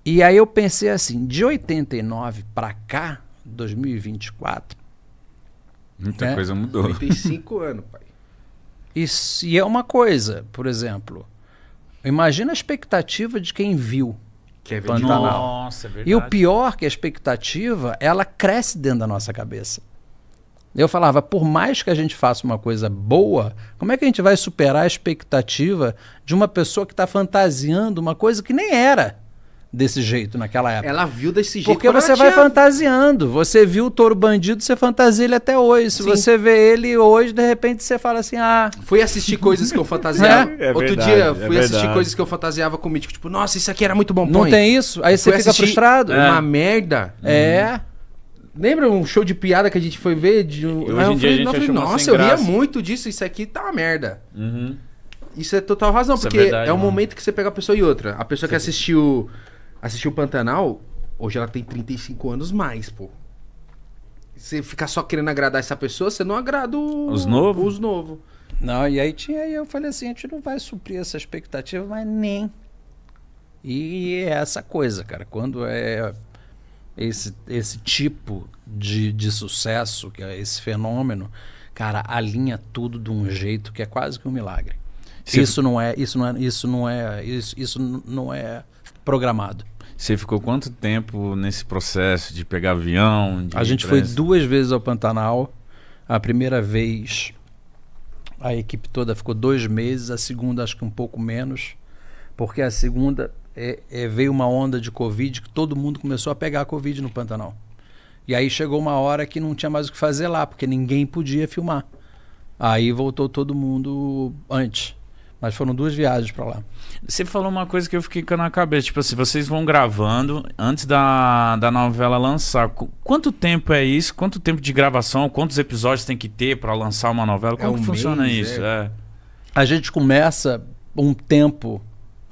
E aí eu pensei assim, de 89 para cá, 2024. Muita né? coisa mudou. 35 anos, pai. Isso, e é uma coisa, por exemplo, imagina a expectativa de quem viu. Que é Pantanal. Nossa, é verdade. E o pior que a expectativa, ela cresce dentro da nossa cabeça. Eu falava, por mais que a gente faça uma coisa boa, como é que a gente vai superar a expectativa de uma pessoa que está fantasiando uma coisa que nem era? desse jeito naquela época. Ela viu desse jeito. Porque você vai fantasiando. Você viu o touro bandido, você fantasia ele até hoje. Se Sim. você vê ele hoje, de repente você fala assim: ah. Fui assistir coisas que eu né? fantasiava. é, é Outro verdade, dia, é fui é assistir coisas que eu fantasiava com o mítico. Tipo, nossa, isso aqui era muito bom. Põe. Não tem isso? Aí você fica frustrado. É Uma merda. É. Lembra um show de piada que a gente foi ver? De... Hoje eu falei, a gente não, eu falei, nossa, eu ria muito disso, isso aqui tá uma merda. Uhum. Isso é total razão, Isso é porque é, verdade, é né? momento que você pega a pessoa e outra. A pessoa Sim. que assistiu assistiu Pantanal, hoje ela tem 35 anos mais, pô. Você ficar só querendo agradar essa pessoa, você não agrada o... os novos. Os novo Não, e aí tinha, eu falei assim, a gente não vai suprir essa expectativa, mas nem. E é essa coisa, cara. Quando é esse, esse tipo de, de sucesso, que é esse fenômeno, cara, alinha tudo de um jeito que é quase que um milagre. isso não é, isso não é, isso não é, isso, isso não é programado. Você ficou quanto tempo nesse processo de pegar avião? De a gente foi duas vezes ao Pantanal. A primeira vez a equipe toda ficou dois meses, a segunda acho que um pouco menos, porque a segunda é, é, veio uma onda de Covid que todo mundo começou a pegar Covid no Pantanal. E aí chegou uma hora que não tinha mais o que fazer lá, porque ninguém podia filmar. Aí voltou todo mundo antes. Mas foram duas viagens para lá. Você falou uma coisa que eu fiquei com na cabeça. Tipo assim, vocês vão gravando antes da, da novela lançar. Quanto tempo é isso? Quanto tempo de gravação? Quantos episódios tem que ter para lançar uma novela? É Como é um funciona mês, isso? É. É. A gente começa um tempo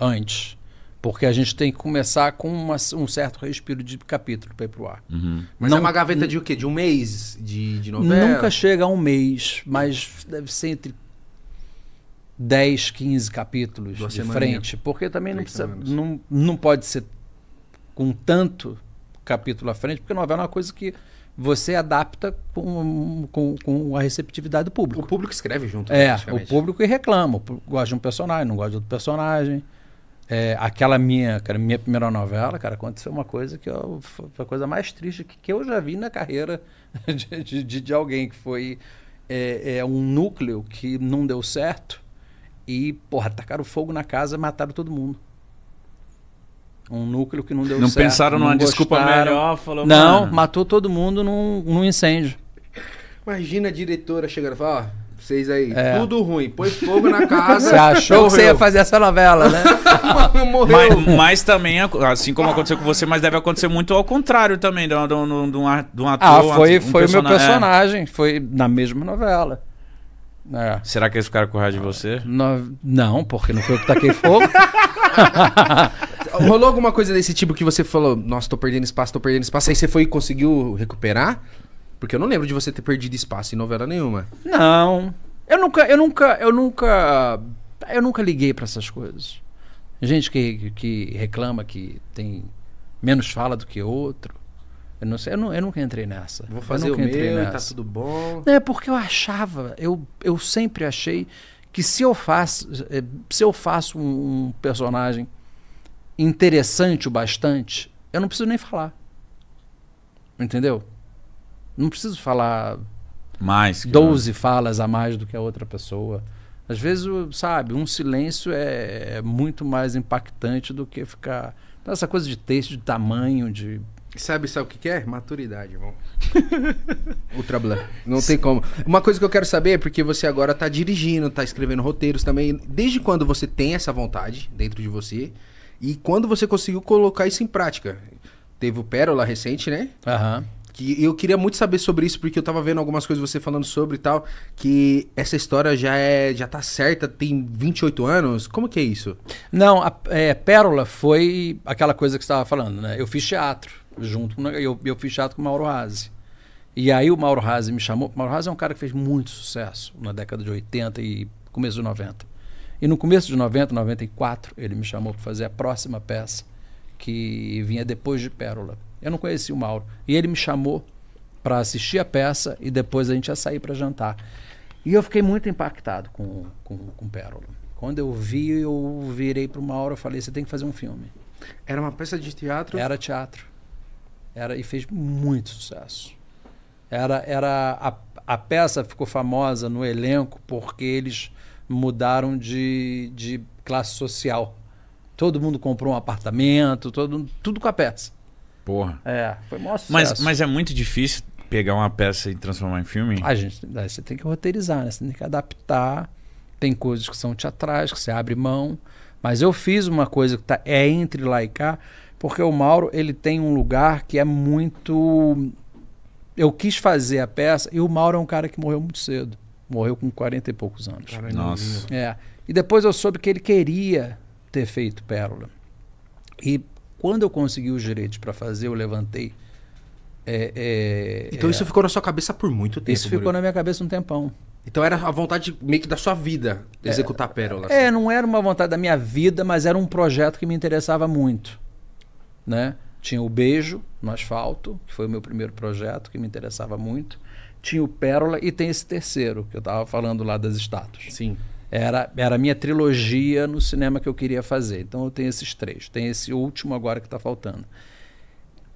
antes. Porque a gente tem que começar com uma, um certo respiro de capítulo para ir o ar. Uhum. Mas é não, é uma gaveta de o quê? De um mês de, de novela? Nunca chega a um mês, mas deve ser entre 10, 15 capítulos Duas de frente. Porque também não, precisa, não, não pode ser com tanto capítulo à frente, porque novela é uma coisa que você adapta com, com, com, a receptividade do público. O público escreve junto. É, o público reclama. Gosta de um personagem, não gosta de outro personagem é, aquela minha, cara, minha primeira novela, cara, aconteceu uma coisa que eu, foi a coisa mais triste que, que eu já vi na carreira de, de, de alguém, que foi é, é, um núcleo que não deu certo e, porra, tacaram fogo na casa, mataram todo mundo. Um núcleo que não deu não certo. Pensaram não pensaram numa desculpa melhor, falou, Não, mano. matou todo mundo num, num incêndio. Imagina a diretora chegando e falar, ó, vocês aí, é. tudo ruim. Pôs fogo na casa. Você achou morreu. que você ia fazer essa novela, né? morreu. Mas, mas, também, assim como aconteceu com você, mas deve acontecer muito ao contrário também, de um, de de um ator. Ah, foi, um foi o meu personagem. É. Foi na mesma novela. É. Será que eles ficaram com raiva de você? Não, não, porque não foi eu que taquei fogo. Rolou alguma coisa desse tipo que você falou, nossa, tô perdendo espaço, tô perdendo espaço, aí você foi e conseguiu recuperar? Porque eu não lembro de você ter perdido espaço em novela nenhuma. Não. Eu nunca, eu nunca, eu nunca, eu nunca liguei para essas coisas. Gente que, que reclama que tem menos fala do que outro. Eu não sei, eu, não, eu nunca entrei nessa. Vou fazer o meu, tá nessa. tá tudo bom. Não, é porque eu achava, eu, eu sempre achei que se eu faço, eh, se eu faço um personagem interessante o bastante, eu não preciso nem falar. Entendeu? Não preciso falar mais 12 falas a mais do que a outra pessoa. Às vezes, sabe, um silêncio é, é muito mais impactante do que ficar. Então, essa coisa de texto, de tamanho, de. Sabe, sabe o que, que é? Maturidade, irmão. Ultra blanc. Não tem como. Uma coisa que eu quero saber é porque você agora está dirigindo, está escrevendo roteiros também. Desde quando você tem essa vontade dentro de você? E quando você conseguiu colocar isso em prática? Teve o Pérola recente, né? Aham. Uhum. Que eu queria muito saber sobre isso, porque eu tava vendo algumas coisas você falando sobre e tal. Que essa história já é já tá certa, tem 28 anos. Como que é isso? Não, a é, Pérola foi aquela coisa que você estava falando, né? Eu fiz teatro junto com. Eu, eu fiz teatro com o Mauro Haze. E aí o Mauro Haze me chamou. Mauro Haze é um cara que fez muito sucesso na década de 80 e começo de 90. E no começo de 90, 94, ele me chamou para fazer a próxima peça, que vinha depois de Pérola. Eu não conhecia o Mauro. E ele me chamou para assistir a peça e depois a gente ia sair para jantar. E eu fiquei muito impactado com, com, com Pérola. Quando eu vi, eu virei para o Mauro e falei: você tem que fazer um filme. Era uma peça de teatro? Era teatro. Era, e fez muito sucesso. Era, era a, a peça ficou famosa no elenco porque eles mudaram de, de classe social. Todo mundo comprou um apartamento, todo, tudo com a peça. Porra. É, foi mó sucesso. Mas, mas é muito difícil pegar uma peça e transformar em filme? A gente, é, você tem que roteirizar, né? Você tem que adaptar. Tem coisas que são teatrais, que você abre mão. Mas eu fiz uma coisa que tá, é entre lá e cá, porque o Mauro ele tem um lugar que é muito. Eu quis fazer a peça e o Mauro é um cara que morreu muito cedo. Morreu com 40 e poucos anos. Nossa. É. E depois eu soube que ele queria ter feito Pérola. E quando eu consegui os direitos para fazer, eu levantei. É, é, então é, isso ficou na sua cabeça por muito tempo. Isso ficou na minha cabeça um tempão. Então era a vontade meio que da sua vida é, executar pérolas. É, assim. não era uma vontade da minha vida, mas era um projeto que me interessava muito. Né? Tinha o Beijo no Asfalto, que foi o meu primeiro projeto, que me interessava muito. Tinha o Pérola e tem esse terceiro, que eu estava falando lá das estátuas. Sim. Era, era a minha trilogia no cinema que eu queria fazer. Então eu tenho esses três. Tem esse último agora que está faltando.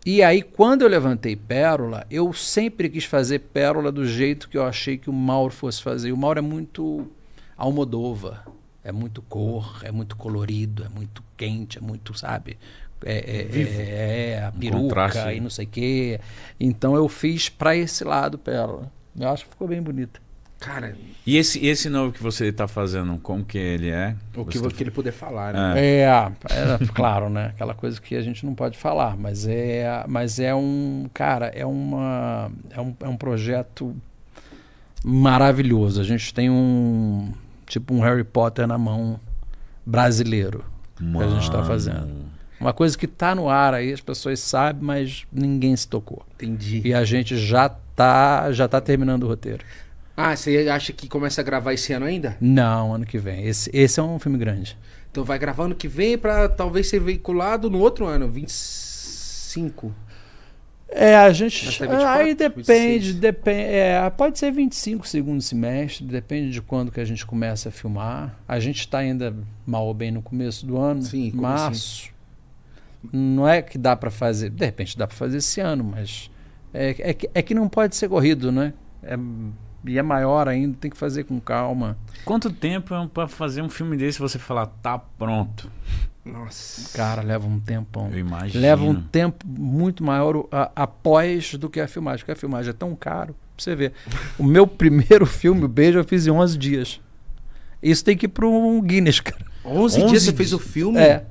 E aí, quando eu levantei Pérola, eu sempre quis fazer Pérola do jeito que eu achei que o Mauro fosse fazer. o Mauro é muito Almodova. É muito cor, é muito colorido, é muito quente, é muito, sabe? É, é, é, é a peruca Contraste. e não sei o quê. Então eu fiz para esse lado Pérola. Eu acho que ficou bem bonito. Cara. E esse, esse novo que você está fazendo, como que ele é? O que, tá que ele puder falar, né? É, é, é claro, né? Aquela coisa que a gente não pode falar, mas é, mas é um. Cara, é, uma, é, um, é um projeto maravilhoso. A gente tem um. Tipo um Harry Potter na mão brasileiro Mano. que a gente está fazendo. Uma coisa que está no ar aí, as pessoas sabem, mas ninguém se tocou. Entendi. E a gente já tá, já tá terminando o roteiro. Ah, você acha que começa a gravar esse ano ainda? Não, ano que vem. Esse, esse é um filme grande. Então vai gravar ano que vem para talvez ser veiculado no outro ano, 25. É, a gente. 24, tá é, aí depende, depende. É, pode ser 25 segundo semestre, depende de quando que a gente começa a filmar. A gente está ainda mal ou bem no começo do ano, Sim, março. Assim? Não é que dá para fazer, de repente dá para fazer esse ano, mas é, é, que, é que não pode ser corrido, né? É, e é maior ainda, tem que fazer com calma. Quanto tempo é para fazer um filme desse você falar, tá pronto? Nossa. Cara, leva um tempão. Eu imagino. Leva um tempo muito maior após do que a filmagem, porque a filmagem é tão caro. Pra você ver. O meu primeiro filme, o Beijo, eu fiz em 11 dias. Isso tem que ir para um Guinness, cara. 11, 11 dias você fez o filme? É.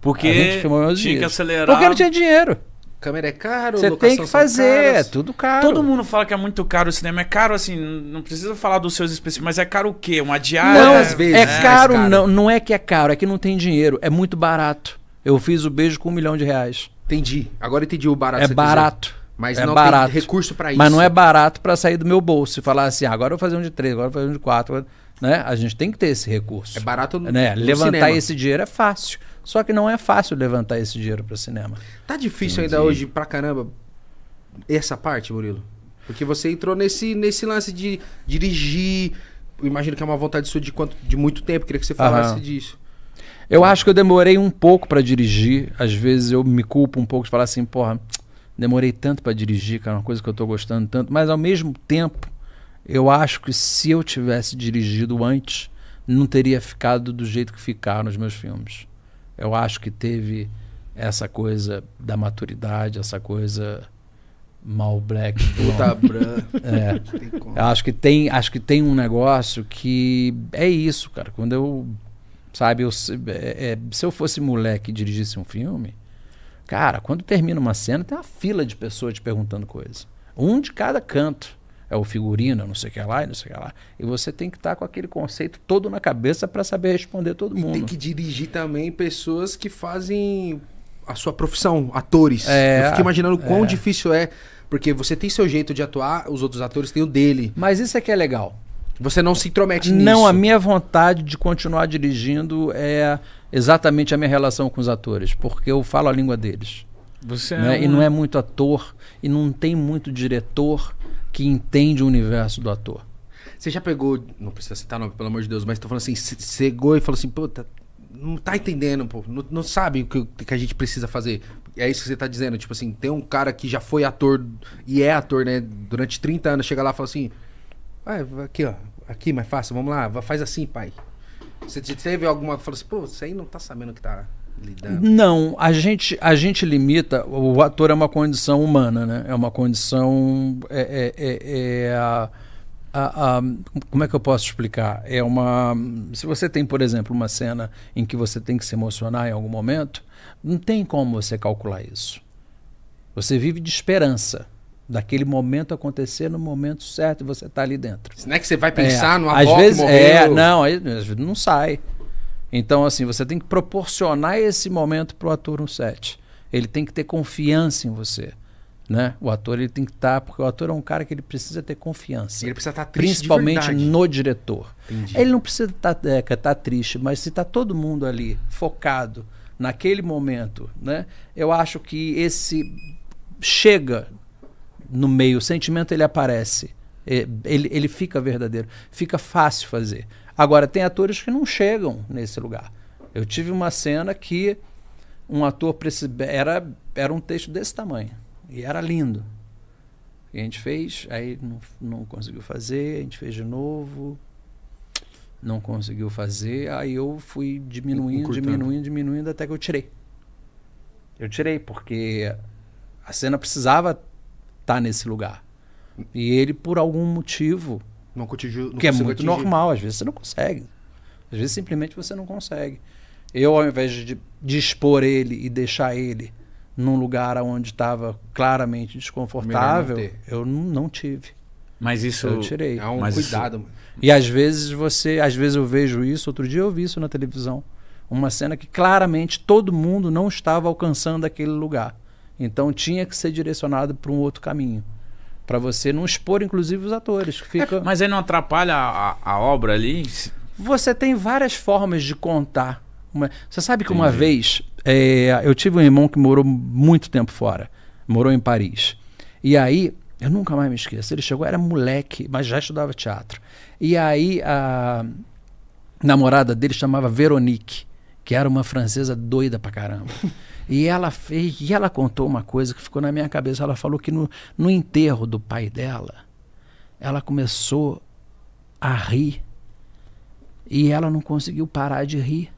Porque a gente filmou 11 tinha dias. que acelerar. Porque não tinha dinheiro. Câmera é caro, Você tem que fazer, é tudo caro. Todo mundo fala que é muito caro o cinema. É caro, assim, não precisa falar dos seus específicos, mas é caro o quê? Uma diária? Não, é, às vezes. É, né? caro, é caro, não. Não é que é caro, é que não tem dinheiro. É muito barato. Eu fiz o beijo com um milhão de reais. Entendi. Agora entendi o barato. É barato. Dizer. Mas é não barato. tem recurso para isso. Mas não é barato para sair do meu bolso. E falar assim, ah, agora eu vou fazer um de três, agora eu vou fazer um de quatro. Né? A gente tem que ter esse recurso. É barato no, né? no Levantar cinema. esse dinheiro é fácil. Só que não é fácil levantar esse dinheiro para cinema. Tá difícil Entendi. ainda hoje pra caramba essa parte, Murilo? Porque você entrou nesse, nesse lance de dirigir. Eu imagino que é uma vontade sua de, quanto, de muito tempo. Queria que você falasse Aham. disso. Eu acho que eu demorei um pouco para dirigir. Às vezes eu me culpo um pouco de falar assim, porra, demorei tanto para dirigir, É uma coisa que eu tô gostando tanto. Mas ao mesmo tempo, eu acho que se eu tivesse dirigido antes, não teria ficado do jeito que ficaram os meus filmes eu acho que teve essa coisa da maturidade, essa coisa mal black. Puta tá branca. É. Eu acho que, tem, acho que tem um negócio que é isso, cara. Quando eu. Sabe, eu, é, é, se eu fosse moleque e dirigisse um filme, cara, quando termina uma cena, tem uma fila de pessoas te perguntando coisas. Um de cada canto é o figurino, não sei o que lá, não sei o que lá. E você tem que estar tá com aquele conceito todo na cabeça para saber responder todo mundo. E tem que dirigir também pessoas que fazem a sua profissão, atores. É, Eu fico imaginando quão é. difícil é, porque você tem seu jeito de atuar, os outros atores têm o dele. Mas isso é que é legal. Você não se intromete nisso. Não, a minha vontade de continuar dirigindo é exatamente a minha relação com os atores, porque eu falo a língua deles. Você né? é um... E não é muito ator, e não tem muito diretor que entende o universo do ator. Você já pegou, não precisa citar nome, pelo amor de Deus, mas tô falando assim, cegou e falou assim, puta, tá, não tá entendendo, pô, não, não sabe o que, que, a gente precisa fazer. É isso que você tá dizendo, tipo assim, tem um cara que já foi ator e é ator, né, durante 30 anos, chega lá e fala assim, ah, aqui ó, aqui mais fácil, vamos lá, faz assim, pai. Você teve alguma falou assim, pô, você aí não tá sabendo o que tá lidando? Não, a gente, a gente limita. O ator é uma condição humana, né? É uma condição. É, é, é, é a, a, a, como é que eu posso explicar? É uma. Se você tem, por exemplo, uma cena em que você tem que se emocionar em algum momento, não tem como você calcular isso. Você vive de esperança daquele momento acontecer no momento certo e você está ali dentro. Se não é que você vai pensar é, no avó às vezes, É, não, às vezes não sai. Então, assim, você tem que proporcionar esse momento para o ator no set. Ele tem que ter confiança em você. Né? O ator ele tem que estar, tá, porque o ator é um cara que ele precisa ter confiança. Ele precisa estar tá triste Principalmente no diretor. Entendi. Ele não precisa estar tá, é, tá triste, mas se está todo mundo ali focado naquele momento, né? eu acho que esse chega no meio, o sentimento ele aparece. É, ele, ele fica verdadeiro, fica fácil fazer. Agora, tem atores que não chegam nesse lugar. Eu tive uma cena que um ator precisava, era, era um texto desse tamanho. E era lindo. E a gente fez, aí não, não conseguiu fazer, a gente fez de novo, não conseguiu fazer, aí eu fui diminuindo, Encurtando. diminuindo, diminuindo até que eu tirei. Eu tirei, porque a cena precisava estar tá nesse lugar. E ele, por algum motivo, não Que é muito atingir. normal, às vezes você não consegue. Às vezes simplesmente você não consegue. Eu, ao invés de, expor ele e deixar ele num lugar onde estava claramente desconfortável, não eu não tive. Mas isso eu tirei. É um Mas cuidado. Isso... E às vezes você, às vezes eu vejo isso. Outro dia eu vi isso na televisão, uma cena que claramente todo mundo não estava alcançando aquele lugar. Então tinha que ser direcionado para um outro caminho para você não expor, inclusive, os atores. Fica... É, mas aí não atrapalha a, a, obra ali? Você tem várias formas de contar. Uma... Você sabe que Entendi. uma vez é, eu tive um irmão que morou muito tempo fora, morou em Paris. E aí, eu nunca mais me esqueço, ele chegou, era moleque, mas já estudava teatro. E aí, a namorada dele chamava Veronique, que era uma francesa doida pra caramba. E ela fez, e ela contou uma coisa que ficou na minha cabeça. Ela falou que no, no enterro do pai dela, ela começou a rir e ela não conseguiu parar de rir.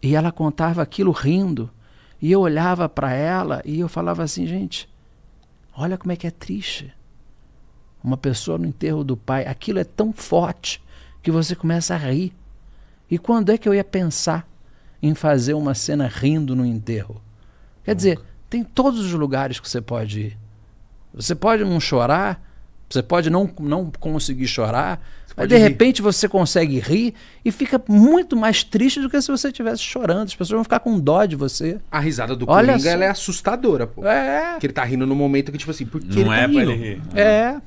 E ela contava aquilo rindo, e eu olhava para ela e eu falava assim, gente, olha como é que é triste. Uma pessoa no enterro do pai, aquilo é tão forte que você começa a rir. E quando é que eu ia pensar em fazer uma cena rindo no enterro. Quer dizer, tem todos os lugares que você pode ir. Você pode não chorar, você pode não, não conseguir chorar, você mas de rir. repente você consegue rir e fica muito mais triste do que se você estivesse chorando. As pessoas vão ficar com dó de você. A risada do Olha Coringa é assustadora, pô. É. Que ele tá rindo no momento que, tipo assim, por que não ele tá é tá rindo? Pra ele rir. é. é.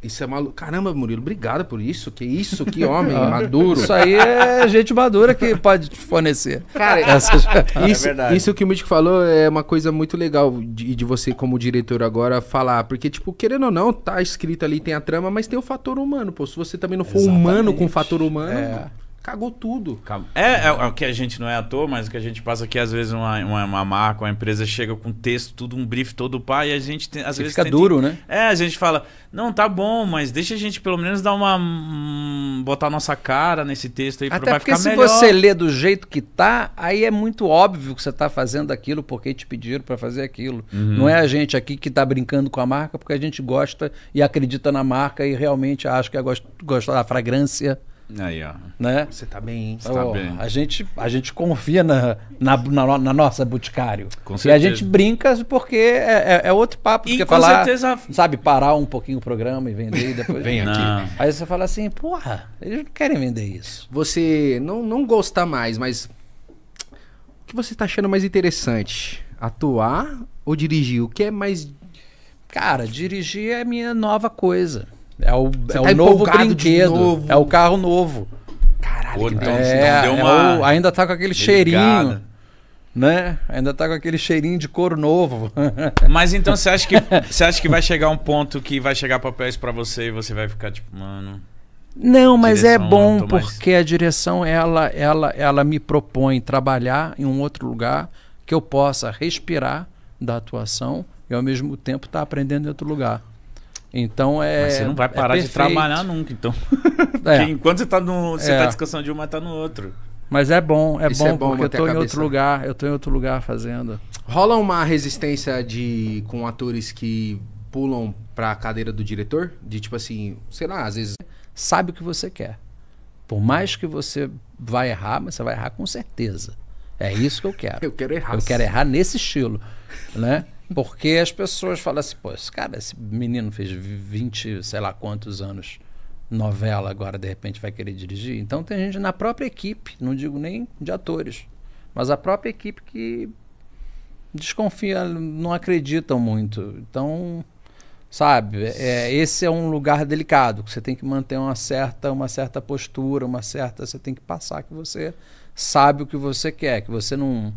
Isso é maluco. Caramba, Murilo, obrigado por isso. Que isso, que homem ah. maduro. Isso aí é gente madura que pode te fornecer. Cara, Essas... Ah, é isso, é isso que o Mítico falou é uma coisa muito legal de, de você, como diretor, agora falar. Porque, tipo, querendo ou não, tá escrito ali, tem a trama, mas tem o fator humano, pô. Se você também não for Exatamente. humano com o fator humano. É cagou tudo. É, é, é, o que a gente não é ator, mas o que a gente passa aqui, às vezes, uma, uma, uma marca, uma empresa chega com texto, tudo, um brief todo pá, e a gente tem, às vezes. Fica tenta... duro, né? É, a gente fala, não, tá bom, mas deixa a gente pelo menos dar uma. Hum, botar nossa cara nesse texto aí Até pra, vai ficar se melhor. Se você lê do jeito que tá, aí é muito óbvio que você tá fazendo aquilo porque te pediram para fazer aquilo. Uhum. Não é a gente aqui que tá brincando com a marca porque a gente gosta e acredita na marca e realmente acha que é gosta, gosta da fragrância Aí, ó. Né? Você tá bem, hein? Você tá oh, bem. A gente, a gente confia na, na, na, na nossa Boticário. Com certeza. E a gente brinca porque é, é, é outro papo. E com falar, certeza... Sabe, parar um pouquinho o programa e vender e depois... Vem aqui. Não. Aí você fala assim, porra, eles não querem vender isso. Você não, não gosta mais, mas... O que você tá achando mais interessante? Atuar ou dirigir? O que é mais... Cara, dirigir é minha nova coisa. É o, é tá o novo brinquedo. Novo. É o carro novo. Caralho, Pô, então, é, deu é uma... É o, ainda tá com aquele Delicada. cheirinho né? Ainda tá com aquele cheirinho de couro novo. Mas então você acha que você acha que vai chegar um ponto que vai chegar papéis para você e você vai ficar tipo, mano. Não, mas é bom porque a direção ela ela ela me propõe trabalhar em um outro lugar que eu possa respirar da atuação e ao mesmo tempo estar tá aprendendo em outro lugar. Então é. Mas você não vai é parar é de trabalhar nunca, então. É. enquanto você está você tá é. tá descansando de um, mas está no outro. Mas é bom, é bom, é bom porque eu estou em outro lugar, eu tô em outro lugar fazendo. Rola uma resistência de com atores que pulam para a cadeira do diretor, de tipo assim, sei lá, às vezes sabe o que você quer. Por mais que você vai errar, mas você vai errar com certeza. É isso que eu quero. eu quero errar. Eu quero errar nesse estilo, né? Porque as pessoas falam assim, pô, esse cara, esse menino fez 20, sei lá quantos anos novela, agora de repente vai querer dirigir. Então tem gente na própria equipe, não digo nem de atores, mas a própria equipe que desconfia, não acreditam muito. Então, sabe, é, esse é um lugar delicado, que você tem que manter uma certa, uma certa postura, uma certa, você tem que passar que você sabe o que você quer, que você não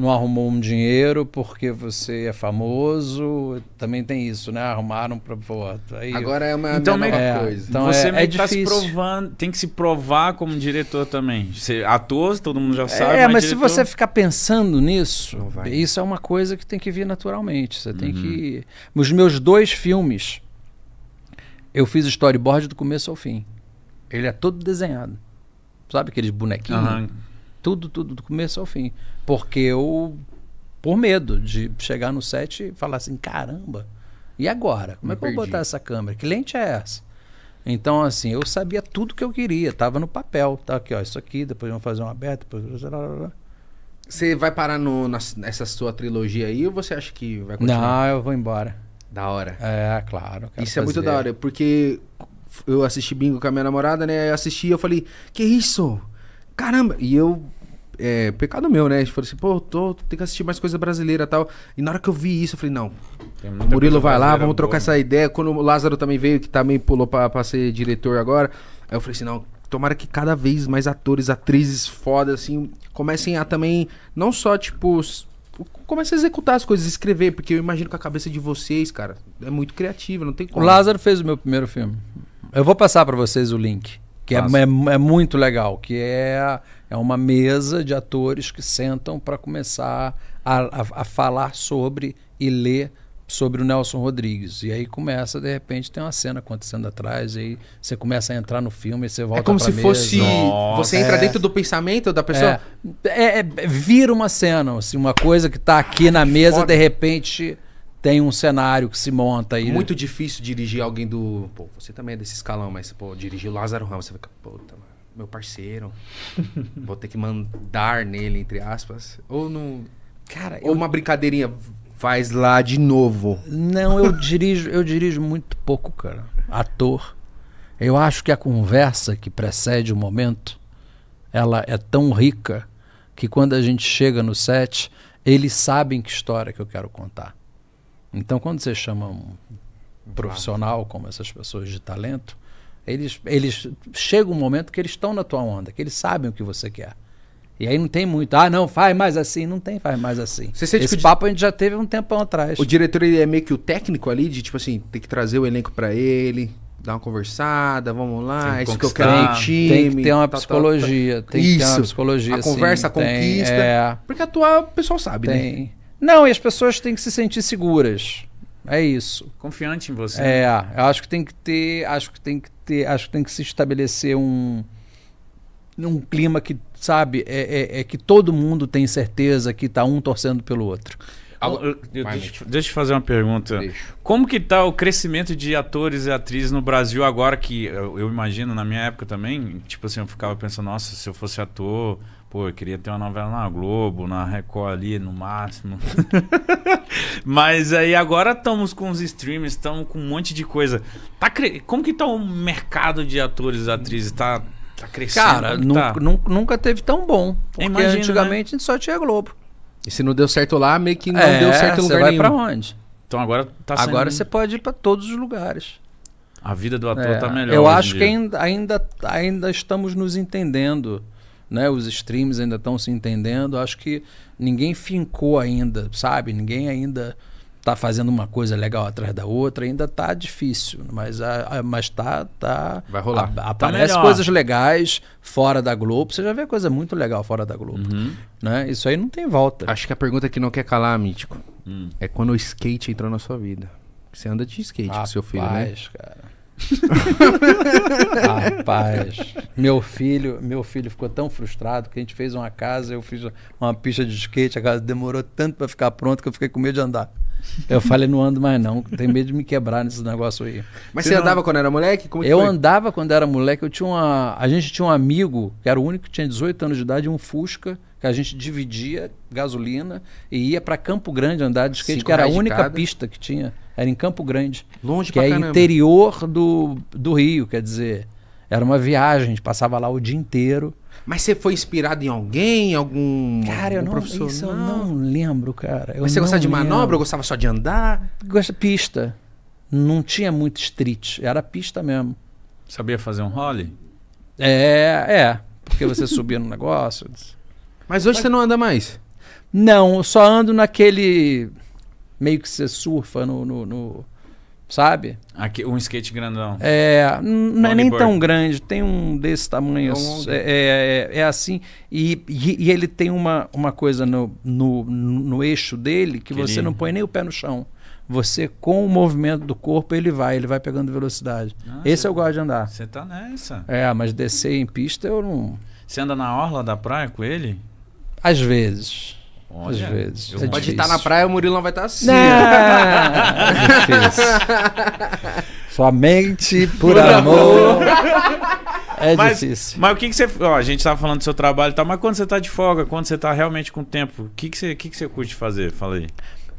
não arrumou um dinheiro porque você é famoso. Também tem isso, né? Arrumaram para voto. Tá aí Agora é uma então, é, coisa. Então você é, é tá se provando, tem que se provar como diretor também. Você, é ator, todo mundo já sabe. É, mas, mas diretor... se você ficar pensando nisso, isso é uma coisa que tem que vir naturalmente. Você uhum. tem que. Nos meus dois filmes, eu fiz storyboard do começo ao fim. Ele é todo desenhado. Sabe aqueles bonequinhos? Uhum. Tudo, tudo, do começo ao fim. Porque eu. Por medo de chegar no set e falar assim: caramba, e agora? Como Me é que eu vou botar essa câmera? Que lente é essa? Então, assim, eu sabia tudo que eu queria, tava no papel. Tá aqui, ó, isso aqui, depois vamos fazer um aberto, depois. Você vai parar no, nessa sua trilogia aí ou você acha que vai continuar? Não, eu vou embora. Da hora. É, claro. Isso fazer. é muito da hora, porque eu assisti bingo com a minha namorada, né? Eu assisti e eu falei, que isso? Caramba! E eu é, pecado meu, né? A gente falou assim, pô, tô, tem que assistir mais coisa brasileira e tal. E na hora que eu vi isso, eu falei, não. O Murilo vai lá, vamos trocar boa. essa né? ideia. Quando o Lázaro também veio, que também pulou pra, pra ser diretor agora. Aí eu falei assim, não, tomara que cada vez mais atores, atrizes foda, assim, comecem a também, não só, tipo, comecem a executar as coisas, escrever, porque eu imagino que a cabeça de vocês, cara, é muito criativa, não tem como. O Lázaro fez o meu primeiro filme. Eu vou passar para vocês o link, que é, é, é, muito legal, que é é uma mesa de atores que sentam para começar a, a, a, falar sobre e ler sobre o Nelson Rodrigues. E aí começa, de repente, tem uma cena acontecendo atrás, e aí você começa a entrar no filme, e você volta para É como se mesa. fosse... Nossa. Você entra é. dentro do pensamento da pessoa? É, é, é vira uma cena, assim, uma coisa que está aqui na mesa, Foda. de repente tem um cenário que se monta aí. Muito difícil dirigir alguém do. Pô, você também é desse escalão, mas, pô, dirigir o Lázaro Ramos, você fica, puta, mano meu parceiro. Vou ter que mandar nele, entre aspas. Ou não. Cara, Ou eu... uma brincadeirinha. Faz lá de novo. Não, eu dirijo, eu dirijo muito pouco, cara. Ator. Eu acho que a conversa que precede o momento, ela é tão rica que quando a gente chega no set, eles sabem que história que eu quero contar. Então, quando você chama um profissional como essas pessoas de talento, eles, eles chega um momento que eles estão na tua onda, que eles sabem o que você quer. E aí não tem muito, ah, não, faz mais assim, não tem, faz mais assim. Você Esse o... papo a gente já teve um tempão atrás. O diretor ele é meio que o técnico ali de tipo assim, tem que trazer o elenco para ele, dar uma conversada, vamos lá, tem é isso que eu quero tem, time. Tem que ter uma tá, psicologia, tá, tá. tem isso. que ter uma psicologia. A conversa, conquista. é... Porque atuar o pessoal sabe, né? tem. né? Não, e as pessoas têm que se sentir seguras. É isso. Confiante em você. É, né? eu acho que tem que ter, acho que tem que ter, acho que tem que se estabelecer um, um clima que, sabe, é, é, é que todo mundo tem certeza que está um torcendo pelo outro. Agora, eu, Vai, deixa, deixa eu fazer uma pergunta. Deixa. Como que está o crescimento de atores e atrizes no Brasil agora que eu, eu imagino na minha época também, tipo assim, eu ficava pensando, nossa, se eu fosse ator, Pô, eu queria ter uma novela na Globo, na Record ali, no máximo. Mas aí agora estamos com os streams, estamos com um monte de coisa. Tá cre... Como que tá o mercado de atores e atrizes? Tá, tá crescendo? Cara, tá? Nunca, nunca teve tão bom. Porque Imagina, né? antigamente né? só tinha Globo. E se não deu certo lá, meio que não é, deu certo em lugar vai nenhum. vai pra onde? Então agora tá sendo... Agora você pode ir para todos os lugares. A vida do ator é, tá melhor. Eu acho que ainda, ainda, ainda estamos nos entendendo né? Os streams ainda estão se entendendo. Acho que ninguém fincou ainda, sabe? Ninguém ainda tá fazendo uma coisa legal atrás da outra, ainda tá difícil, mas a, a mas tá tá vai rolar. A, tá aparece tá coisas legais fora da Globo, você já vê coisa muito legal fora da Globo, uhum. né? Isso aí não tem volta. Acho que a pergunta que não quer calar, mítico, hum. é quando o skate entrou na sua vida. Você anda de skate Rapaz, com seu filho, né? cara. Rapaz, meu filho, meu filho ficou tão frustrado que a gente fez uma casa, eu fiz uma pista de skate, a casa demorou tanto para ficar pronta que eu fiquei com medo de andar. Eu falei, não ando mais não, tenho medo de me quebrar nesse negócio aí. Mas você, não... andava quando era moleque? Como eu foi? andava quando era moleque, eu tinha uma, a gente tinha um amigo, que era o único que tinha 18 anos de idade, um Fusca, que a gente dividia gasolina e ia para Campo Grande andar de skate, Cinco que era a única pista que tinha era em Campo Grande. Longe Que pra é caramba. interior do, do Rio, quer dizer, era uma viagem, a gente passava lá o dia inteiro. Mas você foi inspirado em alguém, algum, Cara, eu não, professor? eu não lembro, cara. Eu Mas você gostava de lembro. manobra ou gostava só de andar? Gosta pista. Não tinha muito street, era pista mesmo. Sabia fazer um role? É, é. Porque você subia no negócio. Mas hoje você não anda mais? Não, eu só ando naquele meio que você surfa no. no, no sabe? Aqui, um skate grandão. É, não é nem tão grande, tem um desse tamanho. É é, é, é, é assim. E, e, e, ele tem uma, uma coisa no, no, no eixo dele que, você não põe nem o pé no chão. Você, com o movimento do corpo, ele vai, ele vai pegando velocidade. Ah, Esse cê, eu gosto de andar. Você tá nessa. É, mas descer em pista eu não. Você anda na orla da praia com ele? Às vezes. Olha, às vezes. é pode estar na praia, o Murilo não vai estar assim. Não, é Somente por, por amor. amor. É mas, difícil. Mas o que, que você. Ó, a gente estava falando do seu trabalho e tal, mas quando você está de folga, quando você está realmente com tempo, o que, que, você, que, que você curte fazer? Fala aí.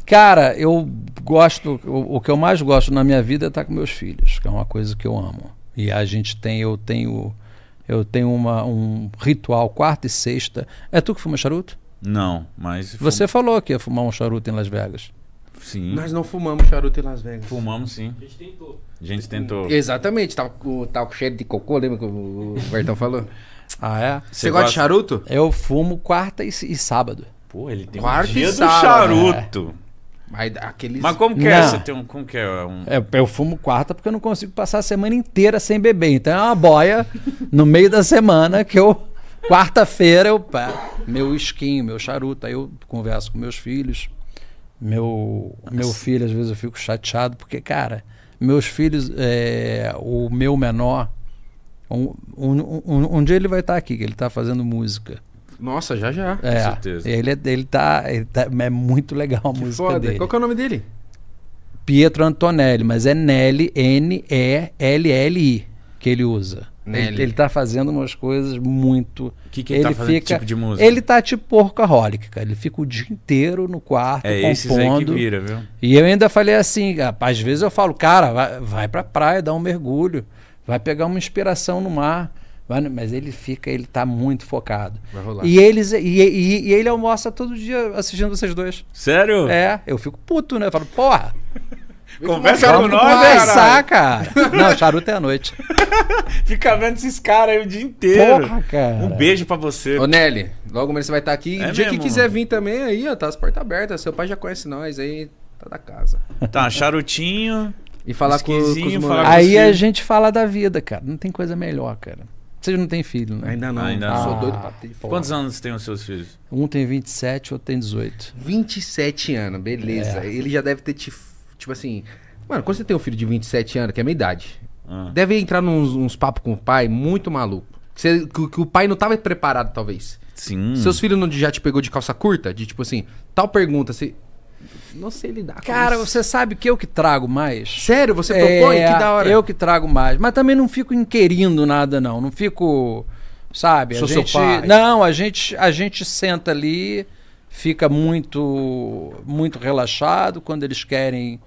Cara, eu gosto. O, o que eu mais gosto na minha vida é estar tá com meus filhos, que é uma coisa que eu amo. E a gente tem, eu tenho. Eu tenho uma, um ritual quarta e sexta. É tu que fuma charuto? Não, mas. Você falou que ia fumar um charuto em Las Vegas. Sim. Nós não fumamos charuto em Las Vegas. Fumamos sim. A gente tentou. A gente tentou. Exatamente, tá, o, tá com cheiro de cocô, lembra que o, o Bertão falou? ah, é? Você, gosta, gosta de charuto? Eu fumo quarta e, e sábado. Pô, ele tem quarta um dia e sábado, do charuto. É. Mas, aqueles... Mas como que é? não. é? Você tem um, como que é? Um... é? Eu fumo quarta porque eu não consigo passar a semana inteira sem beber. Então é uma boia no meio da semana que eu. Quarta-feira eu meu isquinho, meu charuto. Aí eu converso com meus filhos. Meu, meu filho, às vezes eu fico chateado, porque, cara, meus filhos, é, o meu menor, um, um, um, um dia ele vai estar tá aqui, que ele está fazendo música. Nossa, já já, é, com certeza. Ele, é, ele, tá, ele tá. É muito legal a que música foda. dele. Qual que é o nome dele? Pietro Antonelli, mas é Nelly, N-E-L-L-I, que ele usa. Nele. Ele, ele tá fazendo umas coisas muito. O que, que ele, ele tá fica, tipo de música? Ele tá tipo porcohólica, cara. Ele fica o dia inteiro no quarto é, compondo. Esses aí que vira, viu? E eu ainda falei assim, às vezes eu falo, cara, vai, vai pra praia, dá um mergulho, vai pegar uma inspiração no mar. Mas ele fica, ele tá muito focado. Vai rolar. E, eles, e, e, e ele almoça todo dia assistindo vocês dois. Sério? É, eu fico puto, né? Eu falo, porra, Conversa é com é. nós, conversar, cara. Não, charuto é à noite. Fica vendo esses caras aí o dia inteiro. Porra, cara. Um beijo pra você. Ô, Nelly, logo você vai estar aqui. É o dia mesmo? que quiser vir também, aí, ó, tá as portas abertas. Seu pai já conhece nós aí, tá da casa. Tá, charutinho. E falar com, com os falar com Aí a gente fala da vida, cara. Não tem coisa melhor, cara. Você não tem filho, né? Ainda não. Ainda ah. não. Sou doido pra ter. Porra. Quantos anos tem os seus filhos? Um tem 27, outro tem 18. 27 anos, beleza. É. Ele já deve ter te Tipo assim, mano, quando você tem um filho de 27 anos, que é a minha idade, ah. deve entrar nos, uns papos com o pai muito maluco. Que, você, que, que o pai não tava preparado, talvez. Sim. Seus filhos não já te pegou de calça curta? De tipo assim, tal pergunta, você. Não sei lidar Cara, com isso. você sabe que eu que trago mais. Sério? Você é, propõe? É, que da hora. Eu que trago mais. Mas também não fico inquirindo nada, não. Não fico. Sabe? Sou a gente, Não, a gente, a gente senta ali, fica muito, muito relaxado. Quando eles querem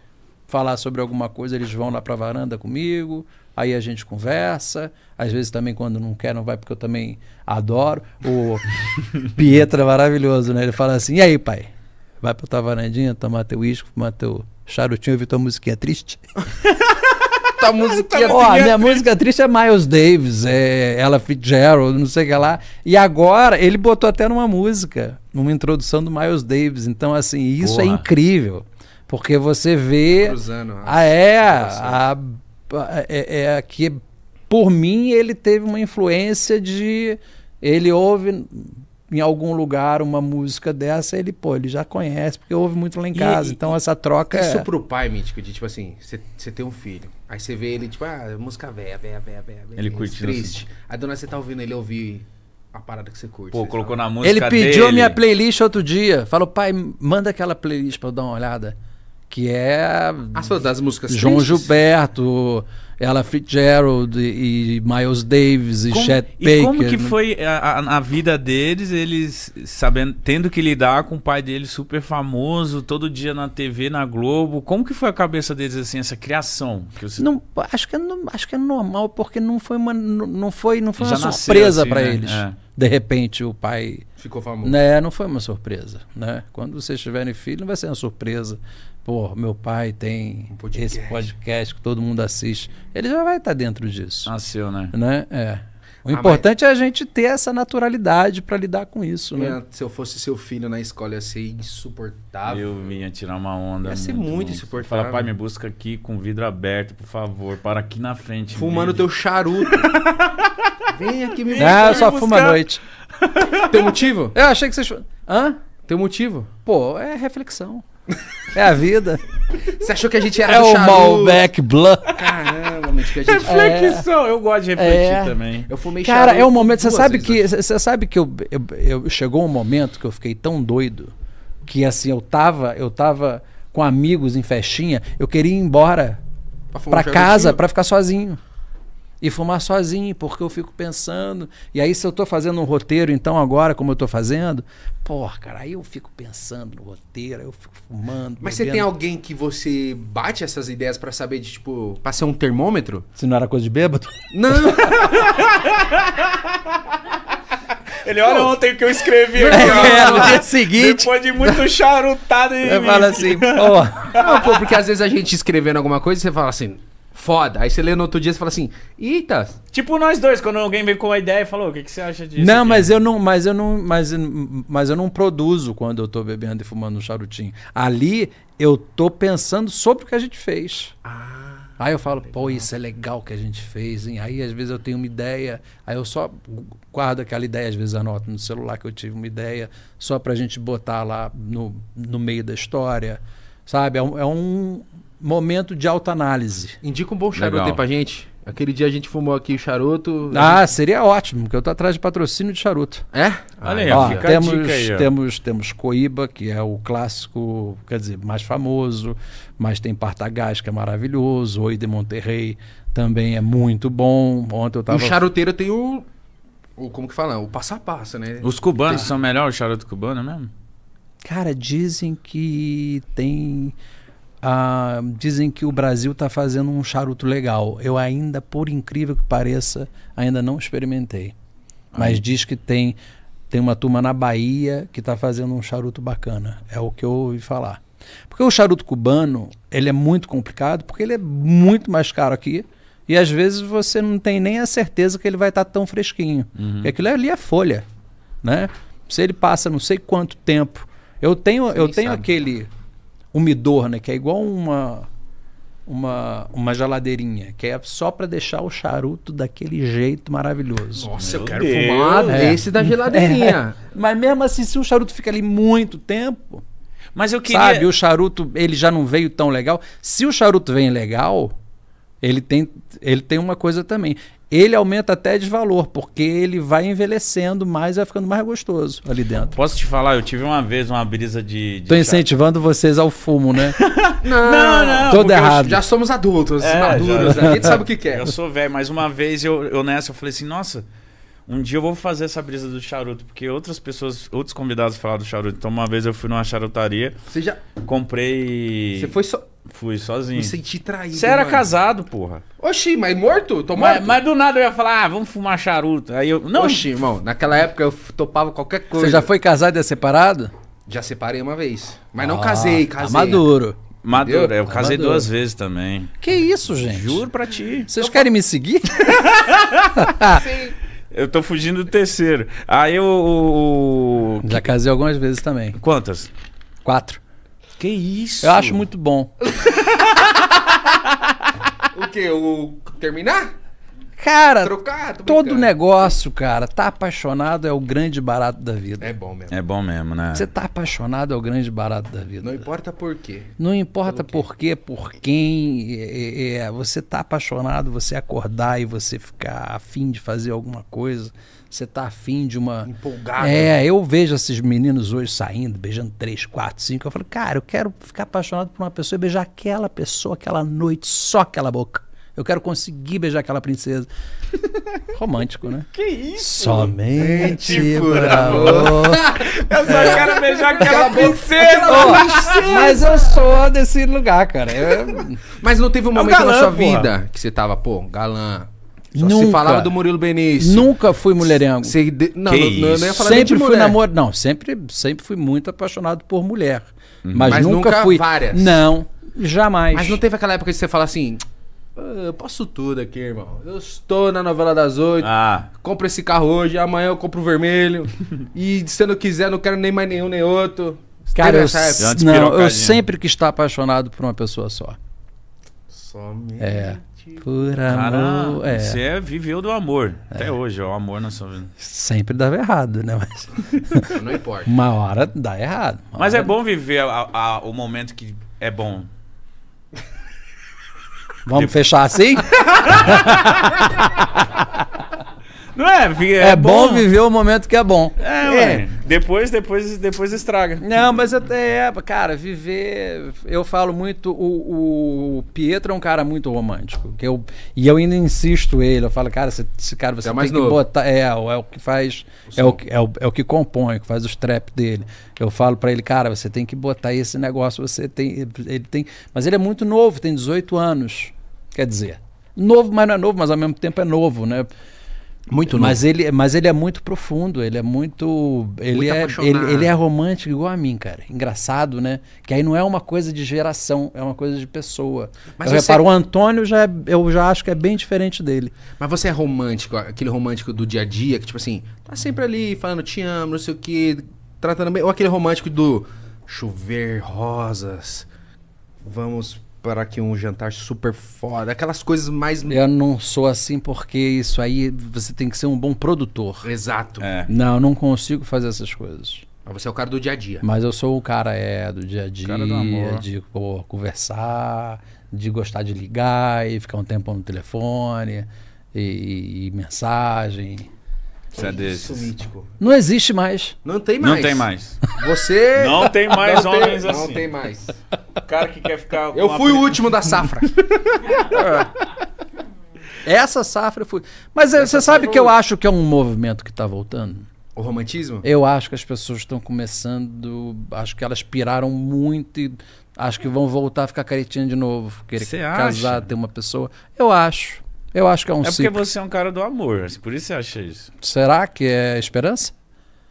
falar sobre alguma coisa, eles vão lá para a varanda comigo, aí a gente conversa. Às vezes também, quando não quer, não vai, porque eu também adoro. O Pietra é maravilhoso, né? Ele fala assim: e aí, pai? Vai para tua varandinha tomar teu uísque, tomar teu charutinho e ouvir tua musiquinha triste? tua tá musiquinha Ó, minha música triste é Miles Davis, é Ella Fitzgerald, não sei o que lá. E agora, ele botou até numa música, numa introdução do Miles Davis. Então, assim, isso é Porra. é incrível. Porque você vê. Cruzando, a, é, a, a, é, é, ah, é, é que por mim ele teve uma influência de. Ele ouve em algum lugar uma música dessa, ele, pô, ele já conhece, porque ouve muito lá em casa. E, então e, essa troca. Isso é... pro pai, Mítico, de tipo assim, você tem um filho. Aí você vê ele, tipo, ah, música velha, velha, velha, velha. Ele curte. Triste. Assim. Aí dona, você tá ouvindo ele ouvir a parada que você curte. Pô, colocou sabe? na música. Ele pediu dele. minha playlist outro dia. Falou, pai, manda aquela playlist pra eu dar uma olhada que é as, ah, das músicas João tristes? Gilberto, ela Fitzgerald e, Miles Davis e como, Chet Baker. E como que né? foi a, a, vida deles, eles sabendo, tendo que lidar com o pai deles super famoso, todo dia na TV, na Globo. Como que foi a cabeça deles assim essa criação? Que você... não, acho que é, acho que é normal porque não foi uma não foi não foi Já uma surpresa assim, para né? eles. É de repente o pai ficou famoso. Né, não foi uma surpresa, né? Quando vocês tiverem filho, não vai ser uma surpresa. Pô, meu pai tem um podcast. esse podcast que todo mundo assiste. Ele já vai estar dentro disso. Nasceu, né? né? É. O ah, importante mas... é a gente ter essa naturalidade para lidar com isso, né? É, se eu fosse seu filho na escola, ia ser insuportável. Eu vinha tirar uma onda. Ia ser muito, muito insuportável. Fala, pai, me busca aqui com o vidro aberto, por favor. Para aqui na frente. Fumando mesmo. teu charuto. Vem aqui me Não, eu ah, só buscar. fumo à noite. Tem motivo? Eu achei que vocês. Hã? Tem motivo? Pô, é reflexão. É a vida. Você achou que a gente era é o Malbec Blanc. Caramba, mas que a gente... Reflexão. É... Eu gosto de refletir é... também. Eu fumei Cara, é um momento... Você sabe que, você sabe que eu, chegou um momento que eu fiquei tão doido que assim, eu tava, eu tava com amigos em festinha, eu queria ir embora pra, pra casa, para ficar sozinho e fumar sozinho, porque eu fico pensando. E aí, se eu estou fazendo um roteiro, então agora, como eu estou fazendo, porra, cara, aí eu fico pensando no roteiro, eu fico fumando. Mas bebendo. você tem alguém que você bate essas ideias para saber de, tipo, passar um termômetro? Se não era coisa de bêbado? Não! Ele olha Pô. ontem o que eu escrevi aqui, É, no dia seguinte. Depois de muito charutado e. Eu falo assim, pô. Não, pô, porque às vezes a gente escrevendo alguma coisa, você fala assim, foda. Aí você lê no outro dia e fala assim, eita. Tipo nós dois, quando alguém vem com uma ideia e falou, o que, que você acha disso? Não, aqui? mas eu não, mas eu não, mas, mas eu não produzo quando eu tô bebendo e fumando um charutinho. Ali eu tô pensando sobre o que a gente fez. Ah. Aí eu falo, legal. pô, isso é legal que a gente fez, hein? Aí às vezes eu tenho uma ideia, aí eu só guardo aquela ideia, às vezes anoto no celular que eu tive uma ideia, só pra gente botar lá no, no meio da história, sabe? É um, é um momento de autoanálise. Indica um bom charuto Legal. aí pra gente. Aquele dia a gente fumou aqui o charuto. Ah, gente... seria ótimo, porque eu tô atrás de patrocínio de charuto. É? Olha aí, ó, fica temos, a dica aí, ó. temos, temos Coíba, que é o clássico, quer dizer, mais famoso, mas tem Partagás, que é maravilhoso, Oi de Monterrey também é muito bom. Ontem eu tava. O charuteiro tem o. o como que fala? O passo a passo, né? Os cubanos tem... são melhor o charuto cubano mesmo? Cara, dizem que tem ah, dizem que o Brasil está fazendo um charuto legal. Eu ainda, por incrível que pareça, ainda não experimentei. Mas Ai. Ah. diz que tem tem uma turma na Bahia que está fazendo um charuto bacana. É o que eu ouvi falar. Porque o charuto cubano ele é muito complicado porque ele é muito mais caro aqui. E às vezes você não tem nem a certeza que ele vai estar tá tão fresquinho. Uhum. Porque aquilo ali é folha, né? Se ele passa não sei quanto tempo. Eu tenho, eu tenho aquele umidor né que é igual uma uma, uma geladeirinha, que é só para deixar o charuto daquele jeito maravilhoso. Nossa, Meu eu quero Deus. fumar é. esse da geladeirinha. É. Mas mesmo assim, se o charuto fica ali muito tempo, mas eu queria... Sabe, o charuto, ele já não veio tão legal. Se o charuto vem legal, ele tem, ele tem uma coisa também. Ele aumenta até de valor, porque ele vai envelhecendo mais e vai ficando mais gostoso ali dentro. Posso te falar, eu tive uma vez uma brisa de. Estou incentivando vocês ao fumo, né? não, não, não. Todo errado. Já somos adultos, é, maduros, já... Né? a gente sabe o que quer. É. Eu sou velho, mas uma vez eu, eu nessa, eu falei assim, nossa. Um dia eu vou fazer essa brisa do charuto, porque outras pessoas, outros convidados falaram do charuto. Então, uma vez eu fui numa charutaria. Você já. Comprei. Você foi só. Fui sozinho. Me senti traído. Você era mano. casado, porra. Oxi, mas morto? Tô morto. Mas, mas, do nada eu ia falar, ah, vamos fumar charuto. Aí eu. Não. Oxi, irmão, naquela época eu topava qualquer coisa. Você já foi casado e é separado? Já separei uma vez. Mas ah, não casei, ah, tá casei. Maduro. Maduro, Entendeu? eu tá casei Maduro. duas vezes também. Que isso, gente? Juro pra ti. Vocês eu querem me seguir? Sim. Eu tô fugindo do terceiro. Aí eu. Já casei algumas vezes também. Quantas? Quatro. Que isso? Eu acho muito bom. o quê? O terminar? Cara, Trocar, todo negócio, cara, tá apaixonado é o grande barato da vida. É bom mesmo. É bom mesmo, né? Você tá apaixonado é o grande barato da vida. Não importa por quê. Não importa Pelo por quê, por quem. É, é, é, você tá apaixonado, você acordar e você ficar afim de fazer alguma coisa. Você tá afim de uma. Empolgado. É, né? eu vejo esses meninos hoje saindo, beijando três, quatro, cinco. Eu falo, cara, eu quero ficar apaixonado por uma pessoa e beijar aquela pessoa, aquela noite, só aquela boca. Eu quero conseguir beijar aquela princesa. Romântico, né? Que isso? Somente é, tipo, por amor. eu só é. quero beijar aquela, aquela princesa. mas eu sou desse lugar, cara. Eu... Mas não teve um é momento é um galã, na sua vida que você tava, pô, galã, só nunca. Se falava do Murilo Benício. Nunca fui mulherengo. Se, de, não, que não, não, sempre fui namor... Não, sempre, sempre fui muito apaixonado por mulher. Uhum. Mas, mas, nunca, nunca fui. Várias. Não, jamais. Mas não teve aquela época que você fala assim, eu posso tudo aqui, irmão. Eu estou na novela das oito. Ah. Compro esse carro hoje, amanhã eu compro o vermelho. e se eu não quiser, não quero nem mais nenhum nem outro. Cara, eu, não, eu sempre que está apaixonado por uma pessoa só. Somente. É. Por amor. é. Você viveu do amor. É. Até hoje, é o amor na sua vida. Sempre dava errado, né? Mas... não importa. Uma hora dá errado. Uma Mas é hora... é bom viver a, a, o momento que é bom. Vamos fechar assim? Não é? É, é bom. bom. viver o momento que é bom. É, é. Depois, depois, depois estraga. Não, mas até, é, cara, viver. Eu falo muito. O, o, Pietro é um cara muito romântico. Que eu, e eu ainda insisto ele. Eu falo, cara, esse, esse cara você é tem que botar. É, é, é o que faz. O é, o, é, o, é o que compõe, que faz os trap dele. Eu falo para ele, cara, você tem que botar esse negócio. Você tem. Ele tem. Mas ele é muito novo, tem 18 anos. Quer dizer, novo, mas não é novo, mas ao mesmo tempo é novo, né? Muito novo. Mas ele, mas ele é muito profundo, ele é muito. Ele, muito é, ele, ele, é romântico igual a mim, cara. Engraçado, né? Que aí não é uma coisa de geração, é uma coisa de pessoa. Mas eu você... reparo, é- o Antônio já é, eu já acho que é bem diferente dele. Mas você é romântico, aquele romântico do dia a dia, que, tipo assim, tá sempre ali falando, te amo, não sei o que, tratando bem. Ou aquele romântico do chover rosas, vamos para que um jantar super foda, aquelas coisas mais. Eu não sou assim porque isso aí você tem que ser um bom produtor. Exato. É. Não, não consigo fazer essas coisas. Mas você é o cara do dia a dia. Mas eu sou o cara é do dia a dia, cara do amor. de pô, conversar, de gostar de ligar e ficar um tempo no telefone e, e mensagem. Você é desses. Mítico. Não existe mais. Não tem mais. Não tem mais. Você. Não tem mais não homens tem, assim. Não tem mais. O cara que quer ficar. Eu fui o último da safra. É. Essa safra eu fui. Mas eh, Essa você sabe que eu hoje. acho que é um movimento que está voltando? O romantismo? Eu acho que as pessoas estão começando. Acho que elas piraram muito e acho que vão voltar a ficar caretinha de novo. Querer Cê casar, acha? ter uma pessoa. Eu acho. Eu acho que é um É porque ciclo. você é um cara do amor, assim, por isso você acha isso. Será que é esperança?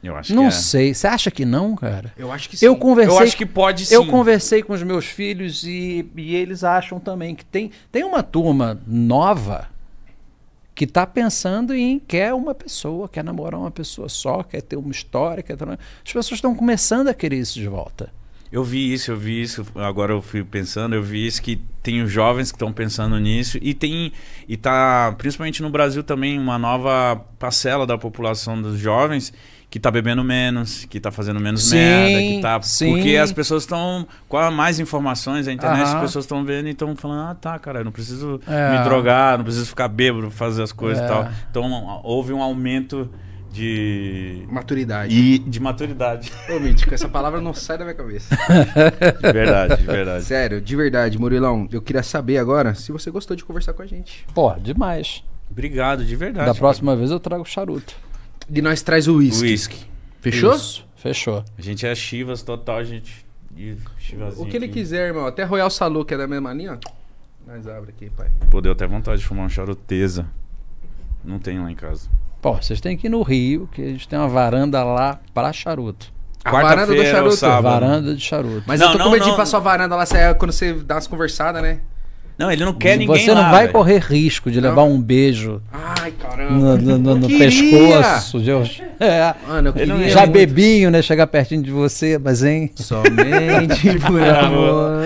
Eu acho não que é. sei. Você acha que não, cara? Eu acho que sim. Eu, conversei, eu acho que pode sim. Eu conversei com os meus filhos e, e eles acham também que tem, tem uma turma nova que está pensando em quer uma pessoa, quer namorar uma pessoa só, quer ter uma história. Quer... As pessoas estão começando a querer isso de volta. Eu vi isso, eu vi isso. Agora eu fui pensando, eu vi isso que tem os jovens que estão pensando nisso e tem e tá principalmente no Brasil também uma nova parcela da população dos jovens que tá bebendo menos, que tá fazendo menos sim, merda, que tá sim. porque as pessoas estão com mais informações na internet, as pessoas estão vendo e estão falando ah tá cara, eu não preciso é. me drogar, não preciso ficar bêbado, fazer as coisas é. e tal. Então houve um aumento de maturidade. E de maturidade. Ô, Mítico, essa palavra não sai da minha cabeça. De verdade, de verdade. Sério, de verdade, Murilão, eu queria saber agora se você gostou de conversar com a gente. Pô, demais. Obrigado, de verdade. Da próxima cara. vez eu trago charuto. E nós traz o uísque. Uísque. Fechou? Isso. Fechou. A gente é Chivas total, gente. Chivazinho o que ele aqui. quiser, irmão. Até Royal Salu, que é da mesma linha, ó. abre aqui, pai. Pô, deu até vontade de fumar um charuteza. Não tem lá em casa. Pô, vocês têm que ir no Rio, que a gente tem uma varanda lá para charuto. A varanda do é charuto. Varanda de charuto. Mas não, eu tô com medo de ir pra sua varanda lá, é quando você dá umas conversadas, né? Não, ele não quer ninguém Você não lá, vai correr risco de levar um beijo Ai, no, no, no, no pescoço. De, é, Mano, queria, já muito. bebinho, né? Chegar pertinho de você, mas hein? Somente por amor.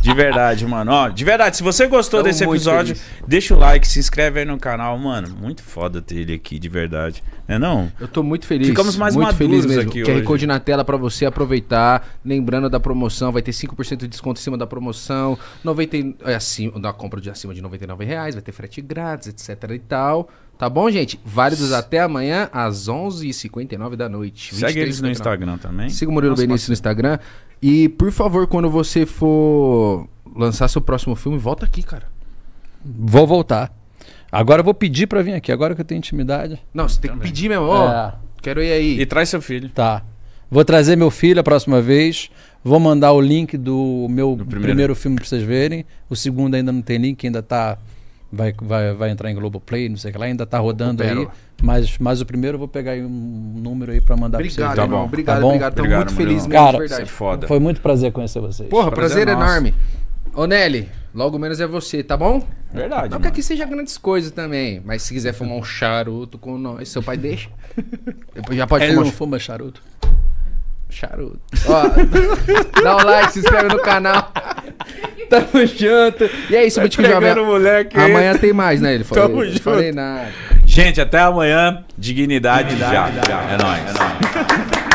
De verdade, mano. Ó, de verdade, se você gostou desse episódio, feliz. deixa o like, se inscreve aí no canal. Mano, muito foda ter ele aqui, de verdade. Não é não? Eu tô muito feliz. Ficamos mais muito maduros feliz mesmo. aqui QR hoje. Code na tela para você aproveitar. Lembrando da promoção, vai ter 5% de desconto em cima da promoção. 90, é acima, na compra de acima de 99 reais, vai ter frete grátis, etc e tal. Tá bom, gente? Válidos até amanhã às 11h59 da noite. Segue eles no Instagram também. Siga o Murilo Benício no Instagram. E, por favor, quando você for lançar seu próximo filme, volta aqui, cara. Vou voltar. Agora eu vou pedir pra vir aqui, agora que eu tenho intimidade. Não, você tem que pedir mesmo. Ó, É. quero ir aí. E traz seu filho. Tá. Vou trazer meu filho a próxima vez. Vou mandar o link do meu do primeiro. primeiro. filme para vocês verem. O segundo ainda não tem link, ainda tá. Vai, vai, vai entrar em Globoplay, não sei o que lá, ainda tá rodando aí. Mas, mas o primeiro eu vou pegar aí um número aí pra mandar obrigado, vocês. Tá bom. Obrigado, tá bom? obrigado. Tô muito feliz mesmo, Cara, verdade. É foda. Foi muito prazer conhecer vocês. Porra, prazer, é prazer é enorme. Ô Nelly, logo menos é você, tá bom? Verdade. Não que aqui seja grandes coisas também, mas se quiser fumar um charuto com nós, seu pai deixa. já pode Ele fumar. não fuma charuto charuto. Ó, dá um like, se inscreve no canal. Tamo junto. E é isso, Bitcoin tá Jovem. Moleque, amanhã tem mais, né? Ele falou. Tamo junto. Falei nada. Gente, até amanhã. Dignidade, Dignidade já. já. É nóis. É nóis.